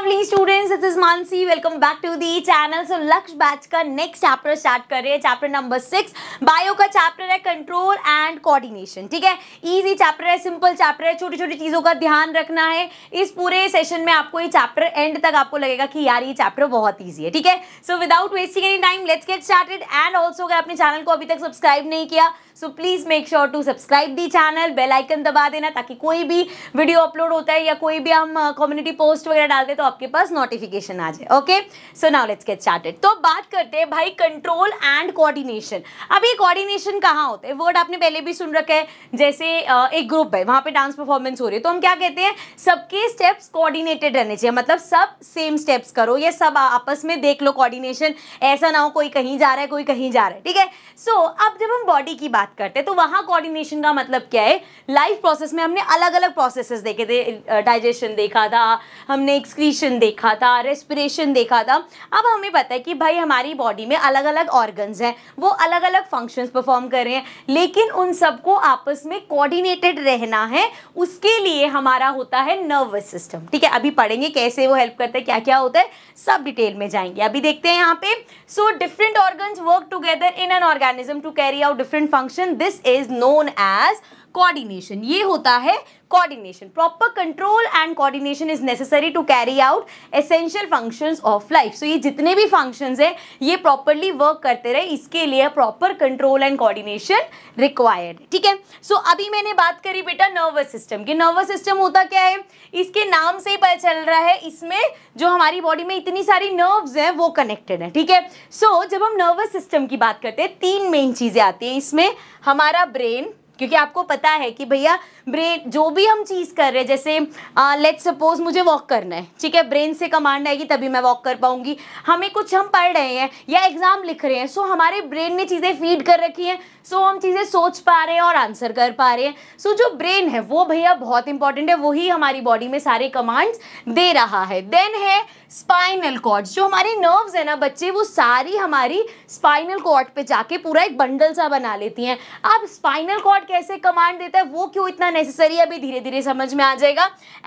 Lovely students it is Mansi welcome back to the channel so Lakshya batch का next chapter start कर रहे हैं chapter number six bio का chapter है control and coordination ठीक है इजी चैप्टर है सिंपल चैप्टर है छोटी छोटी चीज़ों का ध्यान रखना है इस पूरे सेशन में आपको ये चैप्टर एंड तक आपको लगेगा कि यार ये चैप्टर बहुत ईजी है ठीक है so without wasting any time let's get started and also अगर आपने चैनल को अभी तक सब्सक्राइब नहीं किया so please make sure to subscribe the channel bell icon दबा देना ताकि कोई भी वीडियो अपलोड होता है या कोई भी हम कम्युनिटी uh, पोस्ट वगैरह डालते हैं तो आपके पास नोटिफिकेशन आ जाए okay so now let's get started तो बात करते हैं भाई कंट्रोल एंड कोऑर्डिनेशन अब ये कोऑर्डिनेशन कहाँ होता है वर्ड आपने पहले भी सुन रखा है जैसे uh, एक ग्रुप है वहां पर डांस परफॉर्मेंस हो रही है तो हम क्या कहते हैं सबके स्टेप्स कोऑर्डिनेटेड रहने चाहिए मतलब सब सेम स्टेप्स करो या सब आपस में देख लो कोऑर्डिनेशन ऐसा ना हो कोई कहीं जा रहा है कोई कहीं जा रहा है ठीक है सो अब जब हम बॉडी की बात बात करते हैं तो वहाँ कोऑर्डिनेशन का मतलब क्या है लाइफ प्रोसेस में हमने अलग अलग प्रोसेसेस देखे थे डाइजेशन देखा था हमने एक्सक्रीशन देखा था रेस्पिरेशन देखा था अब हमें पता है कि भाई हमारी बॉडी में अलग अलग ऑर्गन्स हैं वो अलग अलग फंक्शंस परफॉर्म कर रहे हैं लेकिन उन सबको आपस में कोऑर्डिनेटेड रहना है उसके लिए हमारा होता है नर्वस सिस्टम ठीक है अभी पढ़ेंगे कैसे वो हेल्प करते हैं क्या क्या होता है सब डिटेल में जाएंगे अभी देखते हैं यहाँ पे so different organs work together in an organism to carry out different function question. This is known as coordination ये होता है coordination proper control and coordination is necessary to carry out essential functions of life so ये जितने भी functions हैं ये properly work करते रहे इसके लिए proper control and coordination required ठीक है सो so, अभी मैंने बात करी बेटा नर्वस सिस्टम की नर्वस सिस्टम होता क्या है इसके नाम से ही पता चल रहा है इसमें जो हमारी बॉडी में इतनी सारी नर्व्स हैं वो कनेक्टेड है ठीक है सो so, जब हम नर्वस सिस्टम की बात करते हैं तीन मेन चीज़ें आती हैं इसमें हमारा ब्रेन क्योंकि आपको पता है कि भैया ब्रेन जो भी हम चीज़ कर रहे हैं जैसे लेट्स सपोज मुझे वॉक करना है ठीक है ब्रेन से कमांड आएगी तभी मैं वॉक कर पाऊंगी हमें कुछ हम पढ़ रहे हैं या एग्ज़ाम लिख रहे हैं सो हमारे ब्रेन ने चीज़ें फीड कर रखी हैं सो हम चीज़ें सोच पा रहे हैं और आंसर कर पा रहे हैं सो जो ब्रेन है वो भैया बहुत इंपॉर्टेंट है वही हमारी बॉडी में सारे कमांड्स दे रहा है देन है स्पाइनल कॉर्ड जो हमारे नर्व्स है ना बच्चे वो सारी हमारी स्पाइनल कॉर्ड पे जाके पूरा एक बंडल सा बना लेती हैं आप स्पाइनल कॉर्ड कैसे कमांड देता है वो क्यों इतना नेसेसरी है अभी धीरे धीरे समझ में आ जाएगा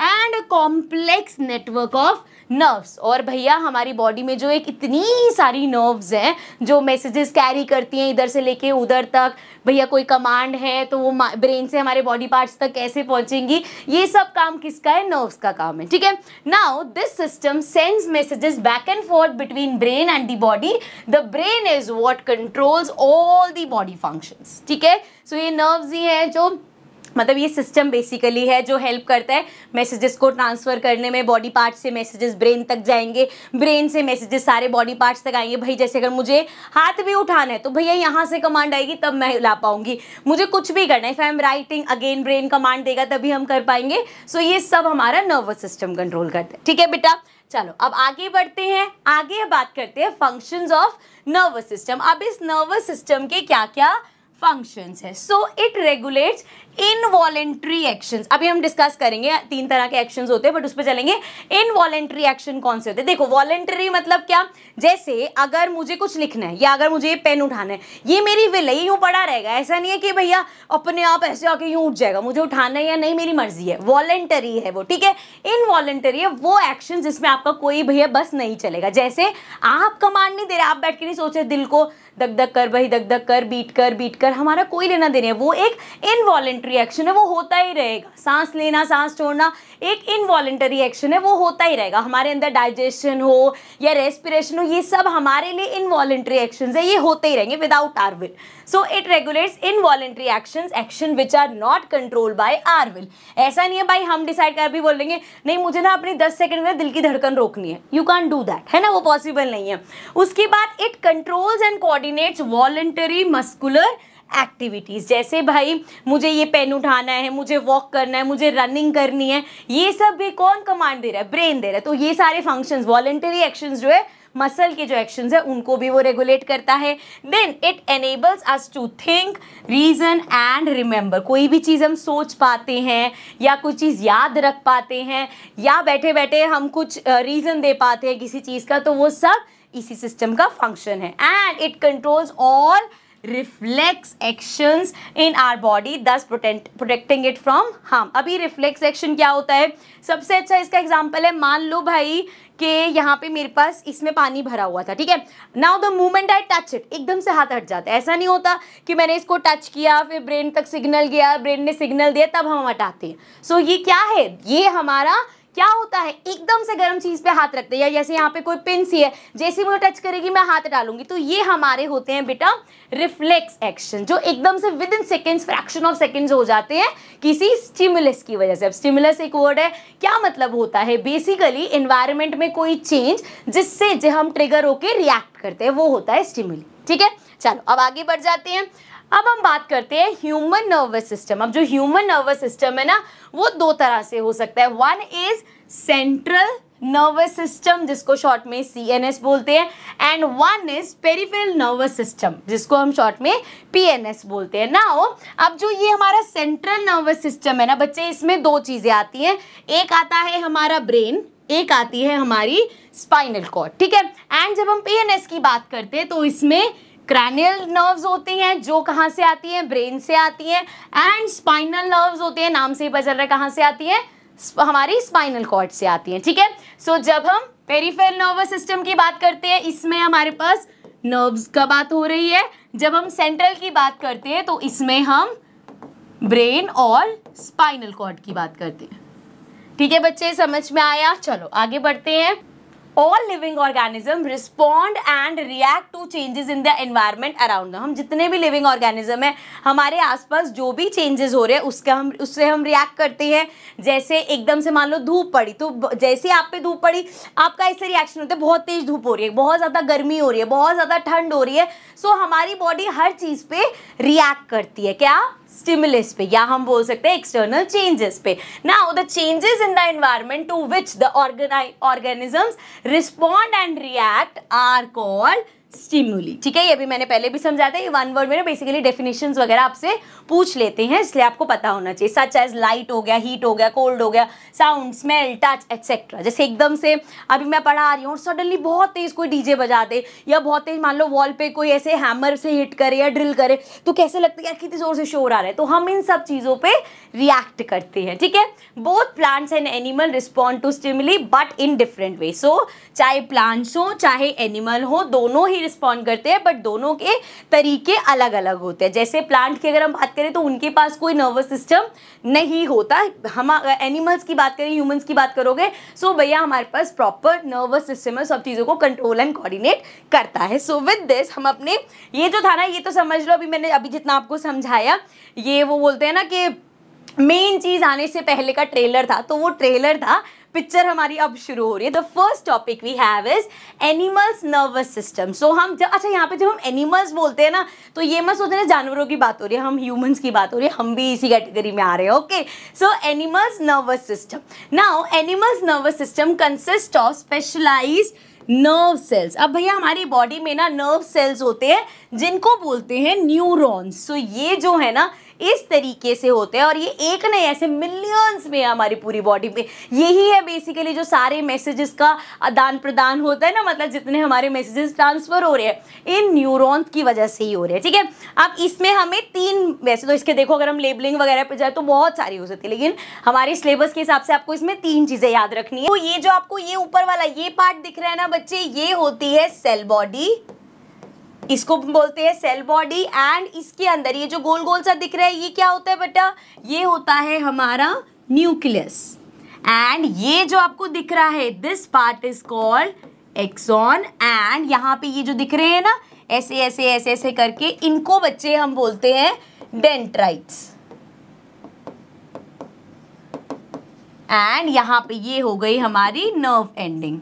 and complex network of nerves और भैया हमारी बॉडी में जो एक इतनी सारी नर्व्स हैं जो मैसेजेस कैरी करती हैं इधर से लेके उधर तक भैया कोई कमांड है तो वो ब्रेन से हमारे बॉडी पार्ट्स तक कैसे पहुंचेंगी ये सब काम किसका है नर्व्स का काम है ठीक है now this system sends messages back and forth between brain and the body the brain is what controls all the body functions ठीक है सो ये नर्व्स ही है जो मतलब ये सिस्टम बेसिकली है जो हेल्प करता है मैसेजेस को ट्रांसफ़र करने में बॉडी पार्ट से मैसेजेस ब्रेन तक जाएंगे ब्रेन से मैसेजेस सारे बॉडी पार्ट्स तक आएंगे भाई जैसे अगर मुझे हाथ भी उठाना है तो भैया यहाँ से कमांड आएगी तब मैं ला पाऊंगी मुझे कुछ भी करना है if I am writing again brain command देगा तभी हम कर पाएंगे सो ये सब हमारा नर्वस सिस्टम कंट्रोल करता है ठीक है बेटा चलो अब आगे बढ़ते हैं आगे बात करते हैं फंक्शंस ऑफ नर्वस सिस्टम अब इस नर्वस सिस्टम के क्या क्या फंक्शंस है so it regulates involuntary action अभी हम डिस्कस करेंगे तीन तरह के एक्शन होते हैं बट उस पर चलेंगे इनवॉलेंट्री एक्शन कौन से होते हैं देखो वॉलेंट्री मतलब क्या जैसे अगर मुझे कुछ लिखना है या अगर मुझे पेन उठाना है ये मेरी विल है यूँ पड़ा रहेगा ऐसा नहीं है कि भैया अपने आप ऐसे आके यूँ उठ जाएगा मुझे उठाना है या नहीं मेरी मर्जी है वॉलेंटरी है वो ठीक है इनवॉलेंटरी है वो एक्शन जिसमें आपका कोई भैया बस नहीं चलेगा जैसे आप कमांड नहीं दे रहे आप बैठ के नहीं सोच रहे दिल को धक धक कर भाई धक धक कर बीट कर बीट कर हमारा कोई लेना देना है वो एक इनवॉलेंट वॉलेंटरी एक्शन है वो होता ही रहेगा सांस लेना सांस छोड़ना एक इनवॉलेंटरी एक्शन है वो होता ही रहेगा हमारे अंदर डाइजेशन हो या रेस्पिरेशन हो ये सब हमारे लिए इनवॉलेंटरी एक्शन है ये होते ही रहेंगे without our will so it regulates involuntary action action which are not control by our will ऐसा नहीं है भाई हम डिसाइड कर भी बोल लेंगे नहीं मुझे ना अपनी दस सेकेंड में दिल की धड़कन रोकनी है यू कैन डू दैट है ना वो पॉसिबल नहीं है उसके बाद it controls and coordinates voluntary muscular activities जैसे भाई मुझे ये पेन उठाना है मुझे वॉक करना है मुझे रनिंग करनी है ये सब भी कौन कमांड दे रहा है ब्रेन दे रहा है तो ये सारे फंक्शंस वॉलेंटरी एक्शंस जो है मसल के जो एक्शंस है उनको भी वो रेगुलेट करता है then it enables us to think reason and remember कोई भी चीज़ हम सोच पाते हैं या कुछ चीज़ याद रख पाते हैं या बैठे बैठे हम कुछ रीज़न दे पाते हैं किसी चीज़ का तो वो सब इसी सिस्टम का फंक्शन है and it controls all reflex action in our body thus protect, protecting it from harm अभी रिफ्लेक्स एक्शन क्या होता है सबसे अच्छा इसका एग्जाम्पल है मान लो भाई कि यहाँ पे मेरे पास इसमें पानी भरा हुआ था ठीक है now the moment I touch it एकदम से हाथ हट जाता है ऐसा नहीं होता कि मैंने इसको टच किया फिर ब्रेन तक सिग्नल गया ब्रेन ने सिग्नल दिया तब हम हटाते हैं सो so, ये क्या है ये हमारा क्या होता है एकदम से गर्म चीज़ पे हाथ रखते हैं जैसे यहाँ पे कोई पिन सी है जैसे मुझे टच करेगी मैं हाथ डालूंगी तो ये हमारे होते हैं बेटा रिफ्लेक्स एक्शन जो एकदम से within seconds fraction of seconds हो जाते हैं किसी स्टिमुलस की वजह से अब स्टिमुलस एक वर्ड है क्या मतलब होता है बेसिकली इन्वायरमेंट में कोई चेंज जिससे जो हम ट्रिगर होके रिएक्ट करते हैं वो होता है स्टिमुल ठीक है चलो अब आगे बढ़ जाते हैं अब हम बात करते हैं ह्यूमन नर्वस सिस्टम अब जो ह्यूमन नर्वस सिस्टम है ना वो दो तरह से हो सकता है one is central nervous system जिसको शॉर्ट में सी एन एस बोलते हैं and one is peripheral nervous system जिसको हम शॉर्ट में पी एन एस बोलते हैं ना हो अब जो ये हमारा सेंट्रल नर्वस सिस्टम है ना बच्चे इसमें दो चीज़ें आती हैं एक आता है हमारा ब्रेन एक आती है हमारी स्पाइनल कॉर्ड ठीक है एंड जब हम पी एन एस की बात करते हैं तो इसमें क्रैनियल नर्व्स होती हैं जो कहाँ से आती हैं ब्रेन से आती हैं एंड स्पाइनल नर्व्स होते हैं नाम से ही बजल रहा है कहाँ से आती हैं हमारी स्पाइनल कॉर्ड से आती हैं ठीक है सो so, जब हम पेरीफेल नर्वस सिस्टम की बात करते हैं इसमें हमारे पास नर्व्स का बात हो रही है जब हम सेंट्रल की बात करते हैं तो इसमें हम ब्रेन और स्पाइनल कॉर्ड की बात करते हैं ठीक है बच्चे समझ में आया चलो आगे बढ़ते हैं all living organism respond and react to changes in the environment around हम जितने भी लिविंग ऑर्गेनिज्म है हमारे आसपास जो भी चेंजेस हो रहे हैं उसका हम उससे हम रिएक्ट करते हैं जैसे एकदम से मान लो धूप पड़ी तो जैसे आप पे धूप पड़ी आपका ऐसे रिएक्शन होता है बहुत तेज़ धूप हो रही है बहुत ज़्यादा गर्मी हो रही है बहुत ज़्यादा ठंड हो रही है सो so, हमारी बॉडी हर चीज़ पर रिएक्ट करती है क्या stimulus पे या हम बोल सकते हैं external changes पे now the changes in the environment to which the organi organisms respond and react are called stimuli ठीक है ये भी मैंने पहले भी समझा था ये वन वर्ड में ना बेसिकली डेफिनेशन वगैरह आपसे पूछ लेते हैं इसलिए आपको पता होना चाहिए सच एज लाइट हो गया हीट हो गया कोल्ड हो गया साउंड स्मेल टच एक्सेट्रा जैसे एकदम से अभी मैं पढ़ा रही हूँ और सडनली बहुत तेज़ कोई डीजे बजा दे या बहुत तेज़ मान लो वॉल पे कोई ऐसे हैमर से हिट करे या ड्रिल करे तो कैसे लगता है यार कितनी ज़ोर से शोर आ रहा है तो हम इन सब चीज़ों पर रिएक्ट करते हैं ठीक है both plants and animal respond to stimuli but in different way so चाहे प्लांट्स हो चाहे एनिमल हो दोनों ही रिस्पॉन्ड करते हैं बट दोनों के तरीके अलग अलग होते हैं जैसे प्लांट की अगर हम बात करें तो उनके पास कोई नर्वस सिस्टम नहीं होता हम एनिमल्स की बात करें ह्यूमन्स की बात करोगे सो so भैया हमारे पास प्रॉपर नर्वस सिस्टम है सब चीज़ों को कंट्रोल एंड कॉर्डिनेट करता है सो विद दिस हम अपने ये जो था ना ये तो समझ लो अभी मैंने अभी जितना आपको समझाया ये वो बोलते हैं ना कि मेन चीज़ आने से पहले का ट्रेलर था तो वो ट्रेलर था पिक्चर हमारी अब शुरू हो रही है the first topic we have is animals nervous system so हम जब अच्छा यहाँ पे जब हम एनिमल्स बोलते हैं ना तो ये मत सोच रहे जानवरों की बात हो रही है हम ह्यूमंस की बात हो रही है हम भी इसी कैटेगरी में आ रहे हैं okay so animals nervous system now animals nervous system consist of specialize nerve cells अब भैया हमारी बॉडी में ना नर्व सेल्स होते हैं जिनको बोलते हैं न्यूरॉन्स सो so, ये जो है ना इस तरीके से होते हैं और ये एक नहीं ऐसे मिलियंस में है हमारी पूरी बॉडी में यही है बेसिकली जो सारे मैसेजेस का आदान प्रदान होता है ना मतलब जितने हमारे मैसेजेस ट्रांसफ़र हो रहे हैं इन न्यूरॉन्स की वजह से ही हो रहे हैं ठीक है अब इसमें हमें तीन वैसे तो इसके देखो अगर हम लेबलिंग वगैरह पर जाए तो बहुत सारी हो सकती है लेकिन हमारे सिलेबस के हिसाब से आपको इसमें तीन चीज़ें याद रखनी है तो ये जो आपको ये ऊपर वाला ये पार्ट दिख रहा है ना बच्चे ये होती है सेल बॉडी इसको बोलते हैं सेल बॉडी एंड इसके अंदर ये जो गोल गोल सा दिख रहा है ये क्या होता है बेटा ये होता है हमारा न्यूक्लियस एंड ये जो आपको दिख रहा है this part is called axon and यहाँ पे ये जो दिख रहे हैं ना ऐसे ऐसे ऐसे ऐसे करके इनको बच्चे हम बोलते हैं डेंट्राइट्स एंड यहाँ पे ये हो गई हमारी नर्व एंडिंग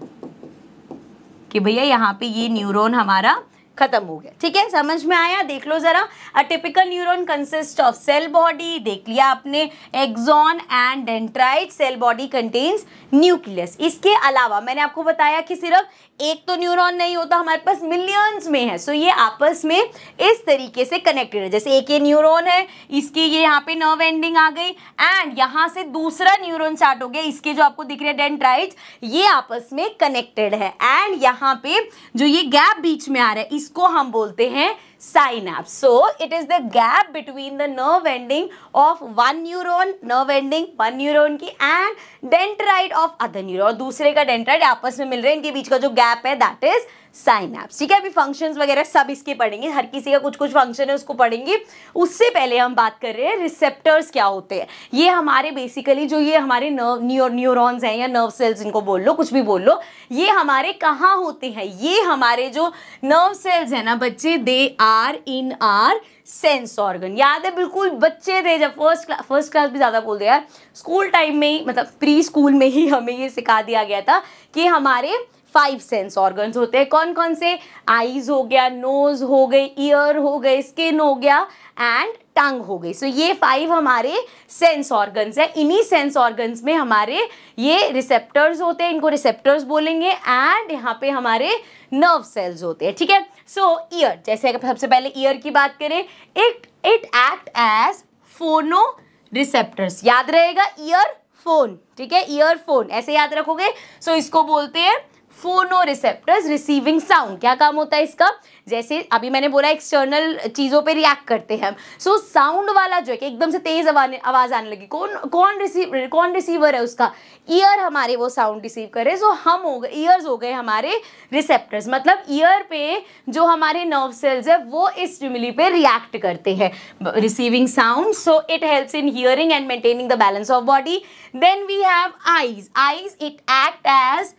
कि भैया यहाँ पे ये न्यूरॉन हमारा खत्म हो गया ठीक है समझ में आया देख लो जरा a typical neuron consist of cell body देख लिया आपने axon and dendrite cell body contains nucleus इसके अलावा मैंने आपको बताया कि सिर्फ एक तो न्यूरॉन नहीं होता हमारे पास मिलियंस में है सो so, ये आपस में इस तरीके से कनेक्टेड है जैसे एक ये न्यूरॉन है इसकी ये यहाँ पे नर्व एंडिंग आ गई एंड यहाँ से दूसरा न्यूरॉन स्टार्ट हो गया इसके जो आपको दिख रहे हैं डेंट्राइट ये आपस में कनेक्टेड है एंड यहाँ पे जो ये गैप बीच में आ रहा है इस इसको हम बोलते हैं synapse so it is the gap between the nerve ending of one neuron nerve ending one neuron की and dendrite of other neuron दूसरे का डेंटराइड आपस में मिल रहे हैं इनके बीच का जो गैप है दैट इज साइन ऐप्स ठीक है अभी फंक्शंस वगैरह सब इसके पढ़ेंगे हर किसी का कुछ कुछ फंक्शन है उसको पढ़ेंगे उससे पहले हम बात कर रहे हैं रिसेप्टर्स क्या होते हैं ये हमारे बेसिकली जो ये हमारे नर्व न्यूरॉन्स हैं या नर्व सेल्स इनको बोल लो कुछ भी बोल लो ये हमारे कहाँ होते हैं ये हमारे जो नर्व सेल्स हैं ना बच्चे they are in our sense organ याद है बिल्कुल बच्चे थे जब फर्स्ट क्लास फर्स्ट क्लास भी ज़्यादा बोल दिया स्कूल टाइम में ही मतलब प्री स्कूल में ही हमें ये सिखा दिया गया था कि हमारे फाइव सेंस ऑर्गन्स होते हैं कौन कौन से आईज हो गया नोज हो गई ईयर हो गए स्किन हो गया एंड टंग हो गई सो so, ये फाइव हमारे सेंस ऑर्गन्स हैं इन्हीं सेंस ऑर्गन्स में हमारे ये रिसेप्टर्स होते हैं इनको रिसेप्टर्स बोलेंगे एंड यहाँ पे हमारे नर्व सेल्स होते हैं ठीक है सो ईयर जैसे अगर सबसे पहले ईयर की बात करें it it act as phono receptors याद रहेगा ईयर फोन ठीक है ईयरफोन ऐसे याद रखोगे सो so, इसको बोलते हैं फोनोरिसेप्टर्स रिसीविंग साउंड क्या काम होता है इसका जैसे अभी मैंने बोला एक्सटर्नल चीज़ों पे रिएक्ट करते हैं हम सो साउंड वाला जो है कि एकदम से तेज़ आवाज़ आने लगी कौन कौन रिसीवर कौन रिसीवर है उसका ईयर हमारे वो साउंड रिसीव करे सो हम हो गए ईयर्स हो गए हमारे रिसेप्टर्स मतलब ईयर पे जो हमारे नर्व सेल्स है वो इस जुमिली पे रिएक्ट करते हैं receiving sound so it helps in hearing and maintaining the balance of body then we have eyes eyes it act as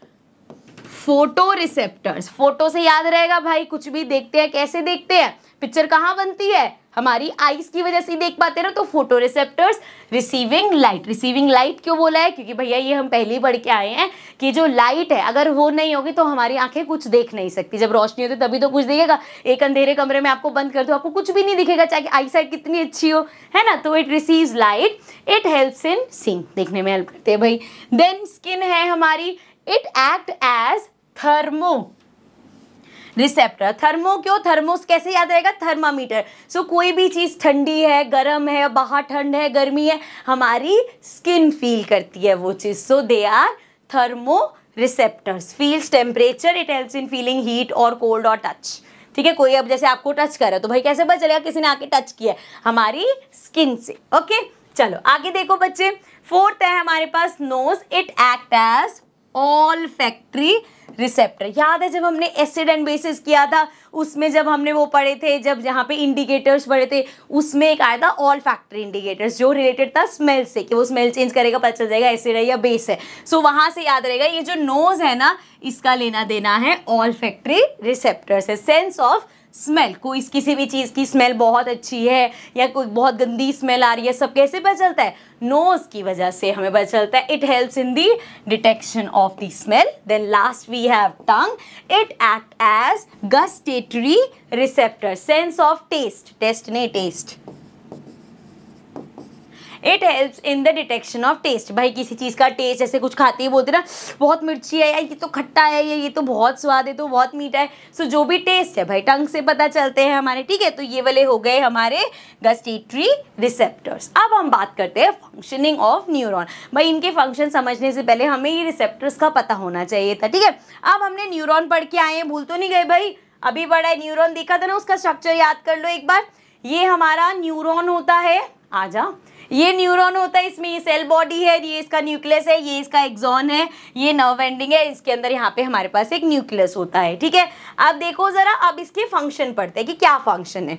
photo receptors photo से याद रहेगा भाई कुछ भी देखते हैं कैसे देखते हैं पिक्चर कहाँ बनती है हमारी आईज की वजह से देख पाते ना तो photo receptors receiving light receiving light क्यों बोला है क्योंकि भैया ये हम पहले ही पढ़ के आए हैं कि जो लाइट है अगर वो नहीं होगी तो हमारी आंखें कुछ देख नहीं सकती जब रोशनी होती तभी तो कुछ देखेगा एक अंधेरे कमरे में आपको बंद कर दो आपको कुछ भी नहीं दिखेगा चाहे आई साइड कितनी अच्छी हो है ना तो it receive light it helps in seen देखने में हेल्प करते हैं भाई देन स्किन है हमारी it act as thermo receptor thermo क्यों थर्मोस कैसे याद रहेगा थर्मामीटर सो so, कोई भी चीज़ ठंडी है गर्म है बाहर ठंड है गर्मी है हमारी स्किन फील करती है वो चीज़ so they are thermo receptors feels temperature it helps in feeling heat और कोल्ड और टच ठीक है कोई अब जैसे आपको टच करे तो भाई कैसे पता चलेगा किसी ने आके टच किया हमारी स्किन से ओके चलो आगे देखो बच्चे फोर्थ है हमारे पास nose it act as olfactory receptor याद है जब हमने एसिड एंड बेसिस किया था उसमें जब हमने वो पढ़े थे जब जहाँ पे इंडिकेटर्स पढ़े थे उसमें एक आया था ऑल फैक्टर इंडिकेटर्स जो रिलेटेड था स्मेल से कि वो स्मेल चेंज करेगा पता चल जाएगा एसिड है या बेस है सो so, वहाँ से याद रहेगा ये जो नोज़ है ना इसका लेना देना है ऑल फैक्ट्री रिसेप्टर्स है सेंस ऑफ स्मेल कोई किसी भी चीज़ की स्मेल बहुत अच्छी है या कोई बहुत गंदी स्मेल आ रही है सब कैसे पता चलता है नोज़ की वजह से हमें पता चलता है it helps in the detection of the smell then last we have tongue it act as gustatory receptor sense of taste taste ने taste it helps in the detection of taste भाई किसी चीज़ का टेस्ट ऐसे कुछ खाती है बोलते ना बहुत मिर्ची है या ये तो खट्टा है या ये तो बहुत स्वाद है तो बहुत मीठा है सो so, जो भी टेस्ट है भाई टंग से पता चलते हैं हमारे ठीक है तो ये वाले हो गए हमारे गस्टिट्री रिसेप्टर्स अब हम बात करते हैं फंक्शनिंग ऑफ न्यूरॉन भाई इनके फंक्शन समझने से पहले हमें ये रिसेप्टर्स का पता होना चाहिए था ठीक है अब हमने न्यूरोन पढ़ के आए हैं भूल तो नहीं गए भाई अभी बड़ा न्यूरॉन देखा था ना उसका स्ट्रक्चर याद कर लो एक बार ये हमारा न्यूरॉन होता है आ जा ये न्यूरॉन होता है इसमें ये सेल बॉडी है ये इसका न्यूक्लियस है ये इसका एग्जॉन है ये नर्व एंडिंग है इसके अंदर यहाँ पे हमारे पास एक न्यूक्लियस होता है ठीक है अब देखो ज़रा अब इसके फंक्शन पढ़ते हैं कि क्या फंक्शन है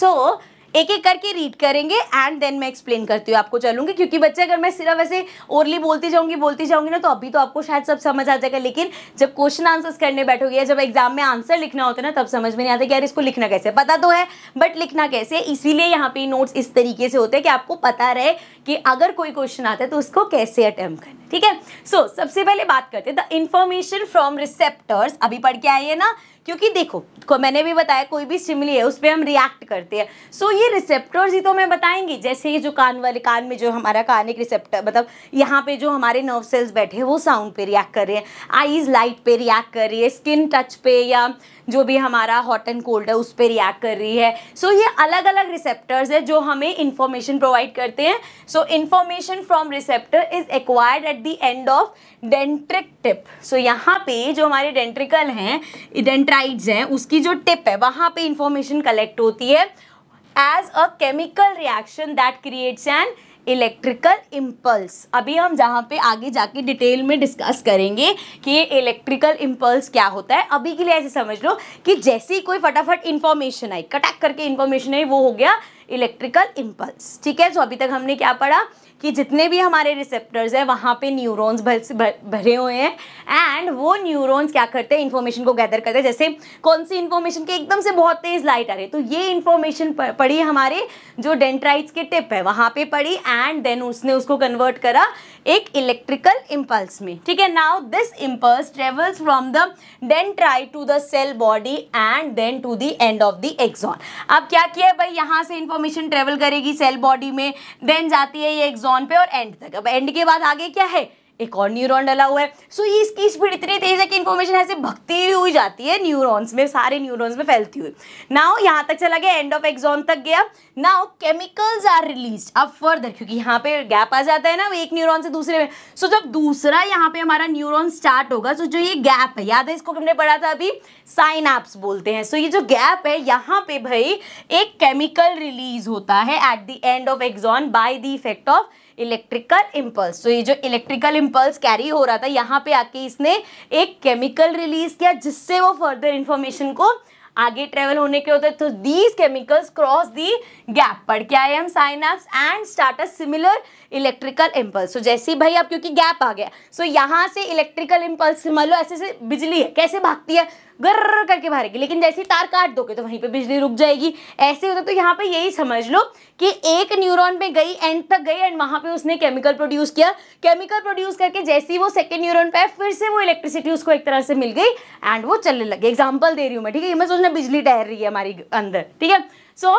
सो so, एक एक करके रीड करेंगे एंड देन मैं एक्सप्लेन करती हूँ आपको चलूंगी क्योंकि बच्चे अगर मैं सिर्फ ऐसे ओरली बोलती जाऊँगी बोलती जाऊँगी ना तो अभी तो आपको शायद सब समझ आ जाएगा लेकिन जब क्वेश्चन आंसर्स करने बैठोगे या जब एग्जाम में आंसर लिखना होता है ना तब समझ में नहीं आता कि यार इसको लिखना कैसे पता तो है बट लिखना कैसे इसीलिए यहाँ पे नोट्स इस तरीके से होते हैं कि आपको पता रहे कि अगर कोई क्वेश्चन आता है तो उसको कैसे अटैम्प्ट करना ठीक है सो सबसे पहले बात करते हैं द इन्फॉर्मेशन फ्रॉम रिसेप्टर्स अभी पढ़ के आई है ना क्योंकि देखो को मैंने भी बताया कोई भी स्टिमुली है उस पर हम रिएक्ट करते हैं सो so, ये रिसेप्टर्स ही तो हमें बताएंगे जैसे ये जो कान वाले कान में जो हमारा कानिक रिसेप्टर मतलब यहाँ पे जो हमारे नर्व सेल्स बैठे हैं वो साउंड पे रिएक्ट कर रहे हैं आईज लाइट पे रिएक्ट कर रही है स्किन टच पे या जो भी हमारा हॉट एंड कोल्ड है उस पर रिएक्ट कर रही है सो so, ये अलग अलग रिसेप्टर्स है जो हमें इंफॉर्मेशन प्रोवाइड करते हैं so information from receptor is acquired at the end of dendritic tip so यहाँ पे जो हमारे डेंट्रिकल हैं डेंट्राइड्स हैं उसकी जो टिप है वहाँ पे इंफॉर्मेशन कलेक्ट होती है as a chemical reaction that creates an electrical impulse अभी हम जहाँ पे आगे जाके डिटेल में डिस्कस करेंगे कि ये इलेक्ट्रिकल इम्पल्स क्या होता है अभी के लिए ऐसे समझ लो कि जैसे ही कोई फटाफट इन्फॉर्मेशन आई कटैक करके इन्फॉर्मेशन आई वो हो गया इलेक्ट्रिकल इम्पल्स ठीक है सो अभी तक हमने क्या पढ़ा कि जितने भी हमारे रिसेप्टर्स हैं वहाँ पे न्यूरॉन्स भरे हुए हैं एंड वो न्यूरॉन्स क्या करते हैं इन्फॉर्मेशन को गैदर करते हैं जैसे कौन सी इन्फॉर्मेशन के एकदम से बहुत तेज़ लाइट आ रही तो ये इन्फॉर्मेशन पड़ी हमारे जो डेंट्राइट्स के टिप है वहाँ पे पड़ी एंड देन उसने उसको कन्वर्ट करा एक इलेक्ट्रिकल इम्पल्स में ठीक है now this impulse travels from the dendrite to the cell body and then to the end of the axon अब क्या किया है भाई यहाँ से इन्फॉर्मेशन ट्रेवल करेगी सेल बॉडी में देन जाती है ये एग्जॉन न्यूरॉन पे और एंड तक अब एंड के बाद आगे क्या है एक और न्यूरॉन डला हुआ है सो so, इसकी स्पीड इतनी तेज है कि इन्फॉर्मेशन ऐसे भक्ति हुई जाती है न्यूरॉन्स में सारे न्यूरॉन्स में फैलती हुई नाउ यहाँ तक चला गया एंड ऑफ एग्जॉन तक गया नाउ केमिकल्स आर रिलीज अब फर्दर क्योंकि यहाँ पे गैप आ जाता है ना एक न्यूरॉन से दूसरे में सो so, जब दूसरा यहाँ पे हमारा न्यूरोन स्टार्ट होगा सो so, जो ये गैप है याद है इसको हमने पढ़ा था अभी साइन बोलते हैं सो so, ये जो गैप है यहाँ पे भाई एक केमिकल रिलीज होता है at the end of axon by the effect of electrical impulse तो ये जो इलेक्ट्रिकल इम्पल्स कैरी हो रहा था यहाँ पे आके इसने एक केमिकल रिलीज किया जिससे वो फर्दर इंफॉर्मेशन को आगे ट्रेवल होने के होते तो these chemicals cross the gap पढ़ के I am synapse and start a similar electrical impulse तो जैसे ही भाई आप क्योंकि गैप आ गया सो so, यहाँ से इलेक्ट्रिकल इम्पल्स मान लो ऐसे से बिजली है कैसे भागती है गर्र करके भरेगी लेकिन जैसे ही तार काट दोगे तो वहीं पे बिजली रुक जाएगी ऐसे होता तो यहाँ पे यही समझ लो कि एक न्यूरॉन पे गई एंड तक गई एंड वहाँ पे उसने केमिकल प्रोड्यूस किया केमिकल प्रोड्यूस करके जैसे ही वो सेकेंड न्यूरोन पे फिर से वो इलेक्ट्रिसिटी उसको एक तरह से मिल गई एंड वो चलने लगे एग्जाम्पल दे रही हूँ मैं ठीक है ये मैं सोचना बिजली टहर रही है हमारी अंदर ठीक है so so,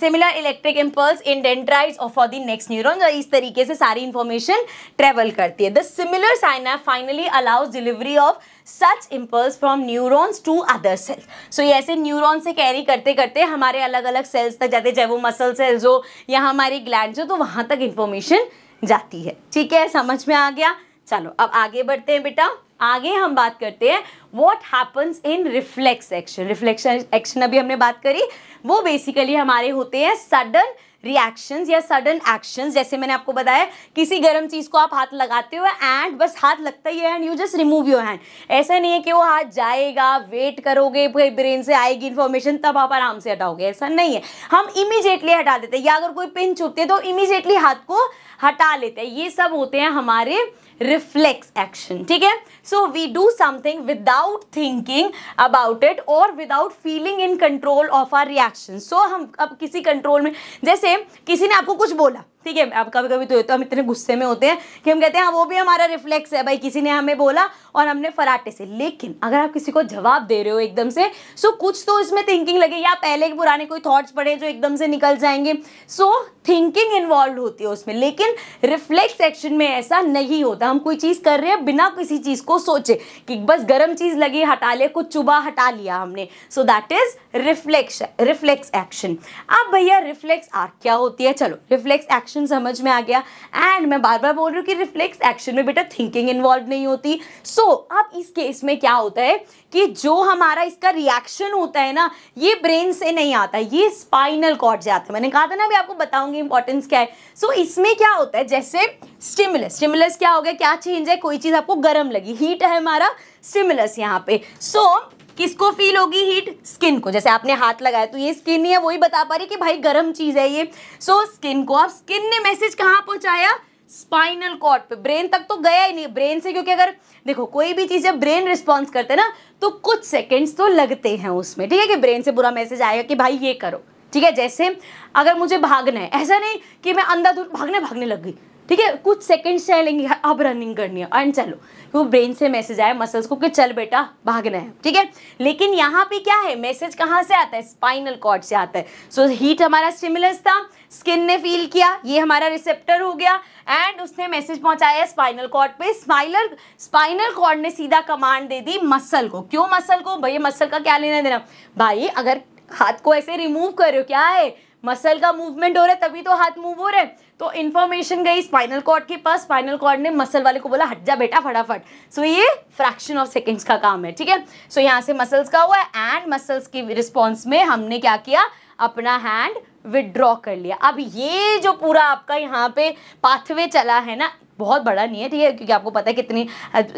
similar electric impulse in dendrites और फॉर दी नेक्स्ट न्यूरोन और इस तरीके से सारी इन्फॉर्मेशन ट्रेवल करती है the similar synapse finally allows delivery of such impulse from neurons to other cells so ये ऐसे न्यूरोन से कैरी करते करते हमारे अलग अलग सेल्स तक जाते चाहे वो मसल सेल्स हो या हमारी ग्लैंड हो तो वहाँ तक इन्फॉर्मेशन जाती है ठीक है समझ में आ गया चलो अब आगे बढ़ते हैं बेटा आगे हम बात करते हैं what happens in reflex action reflection action अभी हमने बात करी वो बेसिकली हमारे होते हैं सडन रिएक्शंस या सडन एक्शंस जैसे मैंने आपको बताया किसी गर्म चीज़ को आप हाथ लगाते हो एंड बस हाथ लगता ही है and you just remove your hand ऐसा नहीं है कि वो हाथ जाएगा वेट करोगे फिर ब्रेन से आएगी इन्फॉर्मेशन तब आप आराम से हटाओगे ऐसा नहीं है हम इमीजिएटली हटा देते हैं या अगर कोई पिन छुपते हैं तो इमीजिएटली हाथ को हटा लेते हैं ये सब होते हैं हमारे रिफ्लेक्स एक्शन ठीक है so we do something without thinking about it और without feeling in control of our reaction so हम अब किसी कंट्रोल में जैसे किसी ने आपको कुछ बोला ठीक है अब कभी कभी तो, तो हम इतने गुस्से में होते हैं कि हम कहते हैं हाँ वो भी हमारा रिफ्लेक्स है भाई किसी ने हमें बोला और हमने फराटे से लेकिन अगर आप किसी को जवाब दे रहे हो एकदम से सो कुछ तो इसमें थिंकिंग लगे या पहले के पुराने कोई थॉट्स पड़े जो एकदम से निकल जाएंगे सो थिंकिंग इन्वॉल्व होती है उसमें लेकिन रिफ्लेक्स एक्शन में ऐसा नहीं होता हम कोई चीज़ कर रहे हैं बिना किसी चीज़ को सोचे कि बस गर्म चीज़ लगी हटा लिया कुछ चुबा हटा लिया हमने so that is reflex reflex action अब भैया रिफ्लेक्स आर क्या होती है चलो रिफ्लेक्स एक्शन एक्शन समझ में आ गया एंड मैं बार बार बोल रही हूँ कि रिफ्लेक्स एक्शन में बेटा थिंकिंग इन्वॉल्व नहीं होती सो so, अब इस केस में क्या होता है कि जो हमारा इसका रिएक्शन होता है ना ये ब्रेन से नहीं आता ये स्पाइनल कॉर्ड से आता है मैंने कहा था ना अभी आपको बताऊंगी इंपॉर्टेंस क्या है सो so, इसमें क्या होता है जैसे स्टिमुलस स्टिमुलस क्या हो गया क्या चेंज है कोई चीज़ आपको गर्म लगी हीट है हमारा स्टिमुलस यहाँ पे सो so, किसको फील होगी हीट स्किन को जैसे आपने हाथ लगाया तो ये स्किन ही है वही बता पा रही कि भाई गर्म चीज़ है ये सो so, स्किन को अब स्किन ने मैसेज कहाँ पहुँचाया स्पाइनल कॉर्ड पे ब्रेन तक तो गया ही नहीं ब्रेन से क्योंकि अगर देखो कोई भी चीज़ जब ब्रेन रिस्पॉन्स करते ना तो कुछ सेकेंड्स तो लगते हैं उसमें ठीक है कि ब्रेन से बुरा मैसेज आएगा कि भाई ये करो ठीक है जैसे अगर मुझे भागना है ऐसा नहीं कि मैं अंधाधुंध भागने भागने लग गई ठीक है कुछ सेकंड्स चलेंगे अब रनिंग करनी है एंड चलो वो ब्रेन से मैसेज आया मसल्स को कि चल बेटा भागना है ठीक है लेकिन यहाँ पे क्या है मैसेज कहाँ से आता है स्पाइनल कॉर्ड से आता है सो so, हीट हमारा स्टिमुलस था स्किन ने फील किया ये हमारा रिसेप्टर हो गया एंड उसने मैसेज पहुंचाया स्पाइनल कॉर्ड पे स्पाइनल स्पाइनल कॉर्ड ने सीधा कमांड दे दी मसल को क्यों मसल को भैया मसल का क्या लेना देना भाई अगर हाथ को ऐसे रिमूव करो क्या है मसल का मूवमेंट हो रहा है तभी तो हाथ मूव हो रहा है तो इन्फॉर्मेशन गई स्पाइनल कॉर्ड के पास स्पाइनल कॉर्ड ने मसल वाले को बोला हट जा बेटा फटाफट सो so, ये फ्रैक्शन ऑफ सेकेंड्स का काम है ठीक है सो यहाँ से मसल्स का हुआ एंड मसल्स की रिस्पॉन्स में हमने क्या किया अपना हैंड विदड्रॉ कर लिया अब ये जो पूरा आपका यहाँ पे पाथवे चला है ना बहुत बड़ा नहीं है ठीक है क्योंकि आपको पता है कितनी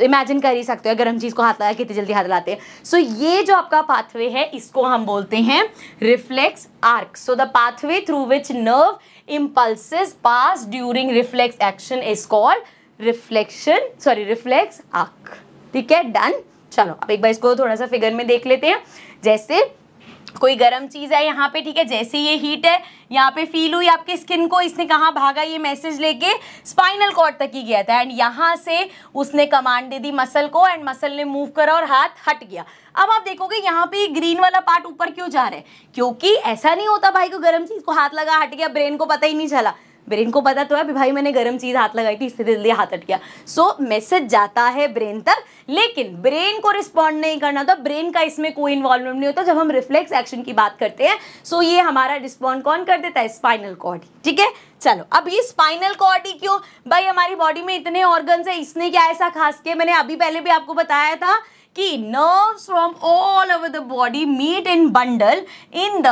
इमेजिन कर ही सकते हो अगर हम चीज़ को हाथ लगा कितनी जल्दी हाथ लाते हैं सो so, ये जो आपका पाथवे है इसको हम बोलते हैं reflex arc so the pathway through which nerve impulses passed during reflex action is called reflection sorry reflex arc ठीक है डन चलो अब एक बार इसको थोड़ा सा फिगर में देख लेते हैं जैसे कोई गर्म चीज़ है यहाँ पे ठीक है जैसे ये हीट है यहाँ पे फील हुई आपकी स्किन को इसने कहाँ भागा ये मैसेज लेके स्पाइनल कॉर्ड तक ही गया था एंड यहाँ से उसने कमांड दे दी मसल को एंड मसल ने मूव करा और हाथ हट गया अब आप देखोगे यहाँ पे ग्रीन वाला पार्ट ऊपर क्यों जा रहा है क्योंकि ऐसा नहीं होता भाई को गर्म चीज़ को हाथ लगा हट गया ब्रेन को पता ही नहीं चला ब्रेन को पता तो है भाई मैंने गर्म चीज़ हाथ लगाई थी इससे जल्दी हाथ अट गया सो so, मैसेज जाता है ब्रेन तक लेकिन ब्रेन को रिस्पॉन्ड नहीं करना था तो ब्रेन का इसमें कोई इन्वॉल्वमेंट नहीं होता जब हम रिफ्लेक्स एक्शन की बात करते हैं सो so ये हमारा रिस्पॉन्ड कौन कर देता है स्पाइनल कॉर्ड ठीक है चलो अब ये स्पाइनल कॉर्ड ही क्यों भाई हमारी बॉडी में इतने ऑर्गन्स है इसने क्या ऐसा खास के मैंने अभी पहले भी आपको बताया था कि nerves from all over the body meet in bundle in the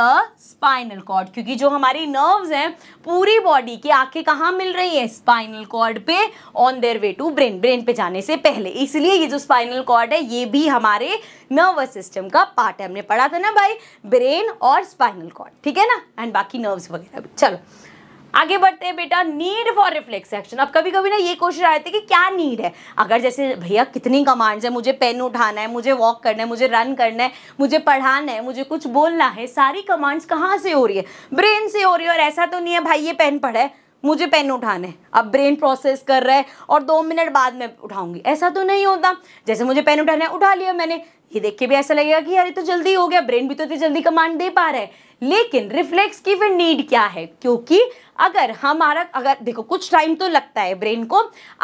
spinal cord क्योंकि जो हमारी नर्व्स हैं पूरी बॉडी की आंखें कहाँ मिल रही है स्पाइनल कॉर्ड पे on their way to brain brain पे जाने से पहले इसलिए ये जो स्पाइनल कॉर्ड है ये भी हमारे नर्वस सिस्टम का पार्ट है हमने पढ़ा था ना भाई ब्रेन और स्पाइनल कॉर्ड ठीक है ना एंड बाकी नर्व्स वगैरह भी चलो आगे बढ़ते हैं बेटा नीड फॉर रिफ्लेक्स एक्शन अब कभी कभी ना ये क्वेश्चन आए थे कि क्या नीड है अगर जैसे भैया कितनी कमांड्स है मुझे पेन उठाना है मुझे वॉक करना है मुझे रन करना है मुझे पढ़ाना है मुझे कुछ बोलना है सारी कमांड्स कहाँ से हो रही है ब्रेन से हो रही है और ऐसा तो नहीं है भाई ये पेन पढ़े मुझे पेन उठाना है अब ब्रेन प्रोसेस कर रहा है और दो मिनट बाद मैं उठाऊंगी ऐसा तो नहीं होता जैसे मुझे पेन उठाना है उठा लिया मैंने ये देख के भी ऐसा लगेगा कि यार ये तो जल्दी हो गया ब्रेन भी तो इतनी जल्दी कमांड दे पा रहा है लेकिन रिफ्लेक्स की फिर नीड क्या है क्योंकि अगर हमारा अगर देखो कुछ टाइम तो लगता है ब्रेन को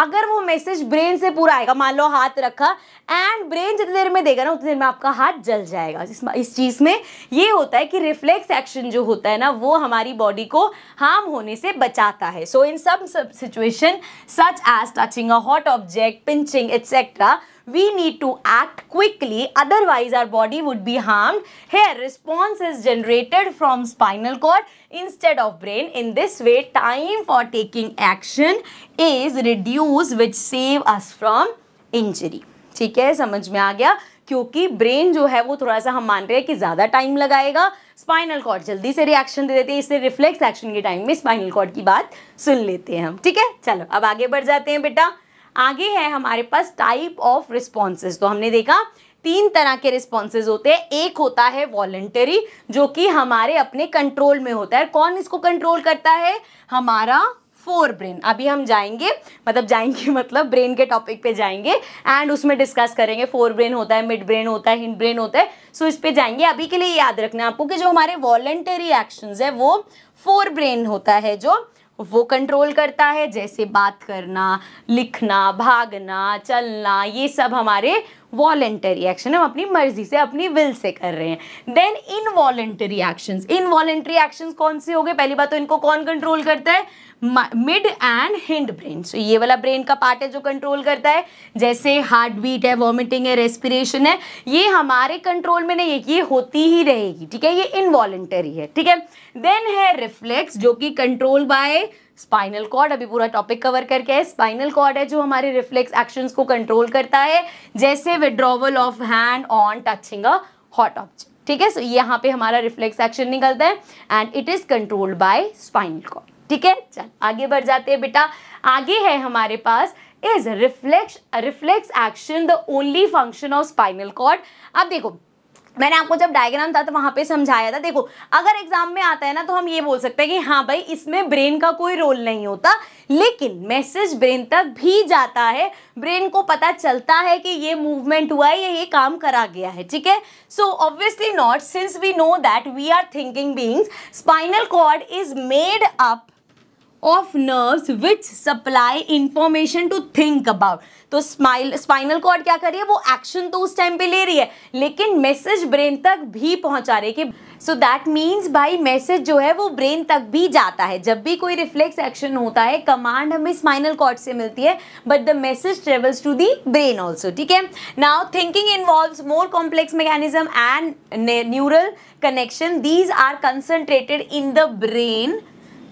अगर वो मैसेज ब्रेन से पूरा आएगा मान लो हाथ रखा एंड ब्रेन जितनी देर में देगा ना उतनी देर में आपका हाथ जल जाएगा इस, इस चीज़ में ये होता है कि रिफ्लेक्स एक्शन जो होता है ना वो हमारी बॉडी को हार्म होने से बचाता है सो इन सब situation such as touching a hot object pinching etcetera we need to act quickly otherwise our body would be harmed here response is generated from spinal cord instead of brain in this way time for taking action is reduced which save us from injury ठीक है समझ में आ गया क्योंकि brain जो है वो थोड़ा सा हम मान रहे हैं कि ज़्यादा टाइम लगाएगा स्पाइनल कॉर्ड जल्दी से रिएक्शन दे देते हैं इसलिए रिफ्लेक्स एक्शन के टाइम में स्पाइनल कॉर्ड की बात सुन लेते हैं हम ठीक है चलो अब आगे बढ़ जाते हैं बेटा आगे है हमारे पास टाइप ऑफ रिस्पॉन्सेज तो हमने देखा तीन तरह के रिस्पॉन्सेज होते हैं एक होता है वॉलेंटरी जो कि हमारे अपने कंट्रोल में होता है कौन इसको कंट्रोल करता है हमारा फोर ब्रेन अभी हम जाएंगे मतलब जाएंगे मतलब ब्रेन के टॉपिक पे जाएंगे एंड उसमें डिस्कस करेंगे फोर ब्रेन होता है मिड ब्रेन होता है हिंड ब्रेन होता है सो इस पे जाएंगे अभी के लिए याद रखना आपको कि जो हमारे वॉलेंटरी एक्शंस है वो फोर ब्रेन होता है जो वो कंट्रोल करता है जैसे बात करना लिखना भागना चलना ये सब हमारे वॉलेंटरी एक्शन हम अपनी मर्जी से अपनी विल से कर रहे हैं then involuntary actions involuntary actions कौन से हो गए पहली बात तो इनको कौन कंट्रोल करता है mid and hind brain so ये वाला ब्रेन का पार्ट है जो कंट्रोल करता है जैसे हार्ट बीट है वॉमिटिंग है रेस्पिरेशन है ये हमारे कंट्रोल में नहीं है ये होती ही रहेगी ठीक है ये इनवॉलेंटरी है ठीक है देन है रिफ्लेक्स जो कि कंट्रोल बाय स्पाइनल कॉर्ड अभी पूरा टॉपिक कवर करके है स्पाइनल कॉर्ड है जो हमारे रिफ्लेक्स एक्शंस को कंट्रोल करता है जैसे withdrawal of hand on touching a hot object ठीक है सो यहाँ पे हमारा रिफ्लेक्स एक्शन निकलता है and it is controlled by spinal cord ठीक है चल आगे बढ़ जाते हैं बेटा आगे है हमारे पास is reflex reflex action the only function of spinal cord अब देखो मैंने आपको जब डायग्राम था तो वहाँ पे समझाया था देखो अगर एग्जाम में आता है ना तो हम ये बोल सकते हैं कि हाँ भाई इसमें ब्रेन का कोई रोल नहीं होता लेकिन मैसेज ब्रेन तक भी जाता है ब्रेन को पता चलता है कि ये मूवमेंट हुआ है या ये काम करा गया है ठीक है so obviously not since we know that we are thinking beings spinal cord is made up of nerves which supply information to think about तो स्माइल स्पाइनल कॉर्ड क्या कर रही है वो एक्शन तो उस टाइम पे ले रही है लेकिन मैसेज ब्रेन तक भी पहुंचा रही है कि सो दैट मीन्स भाई मैसेज जो है वो ब्रेन तक भी जाता है जब भी कोई रिफ्लेक्स एक्शन होता है कमांड हमें स्पाइनल कॉर्ड से मिलती है but the message travels to the brain also ठीक है now thinking involve more complex mechanism and neural connection these are concentrated in the brain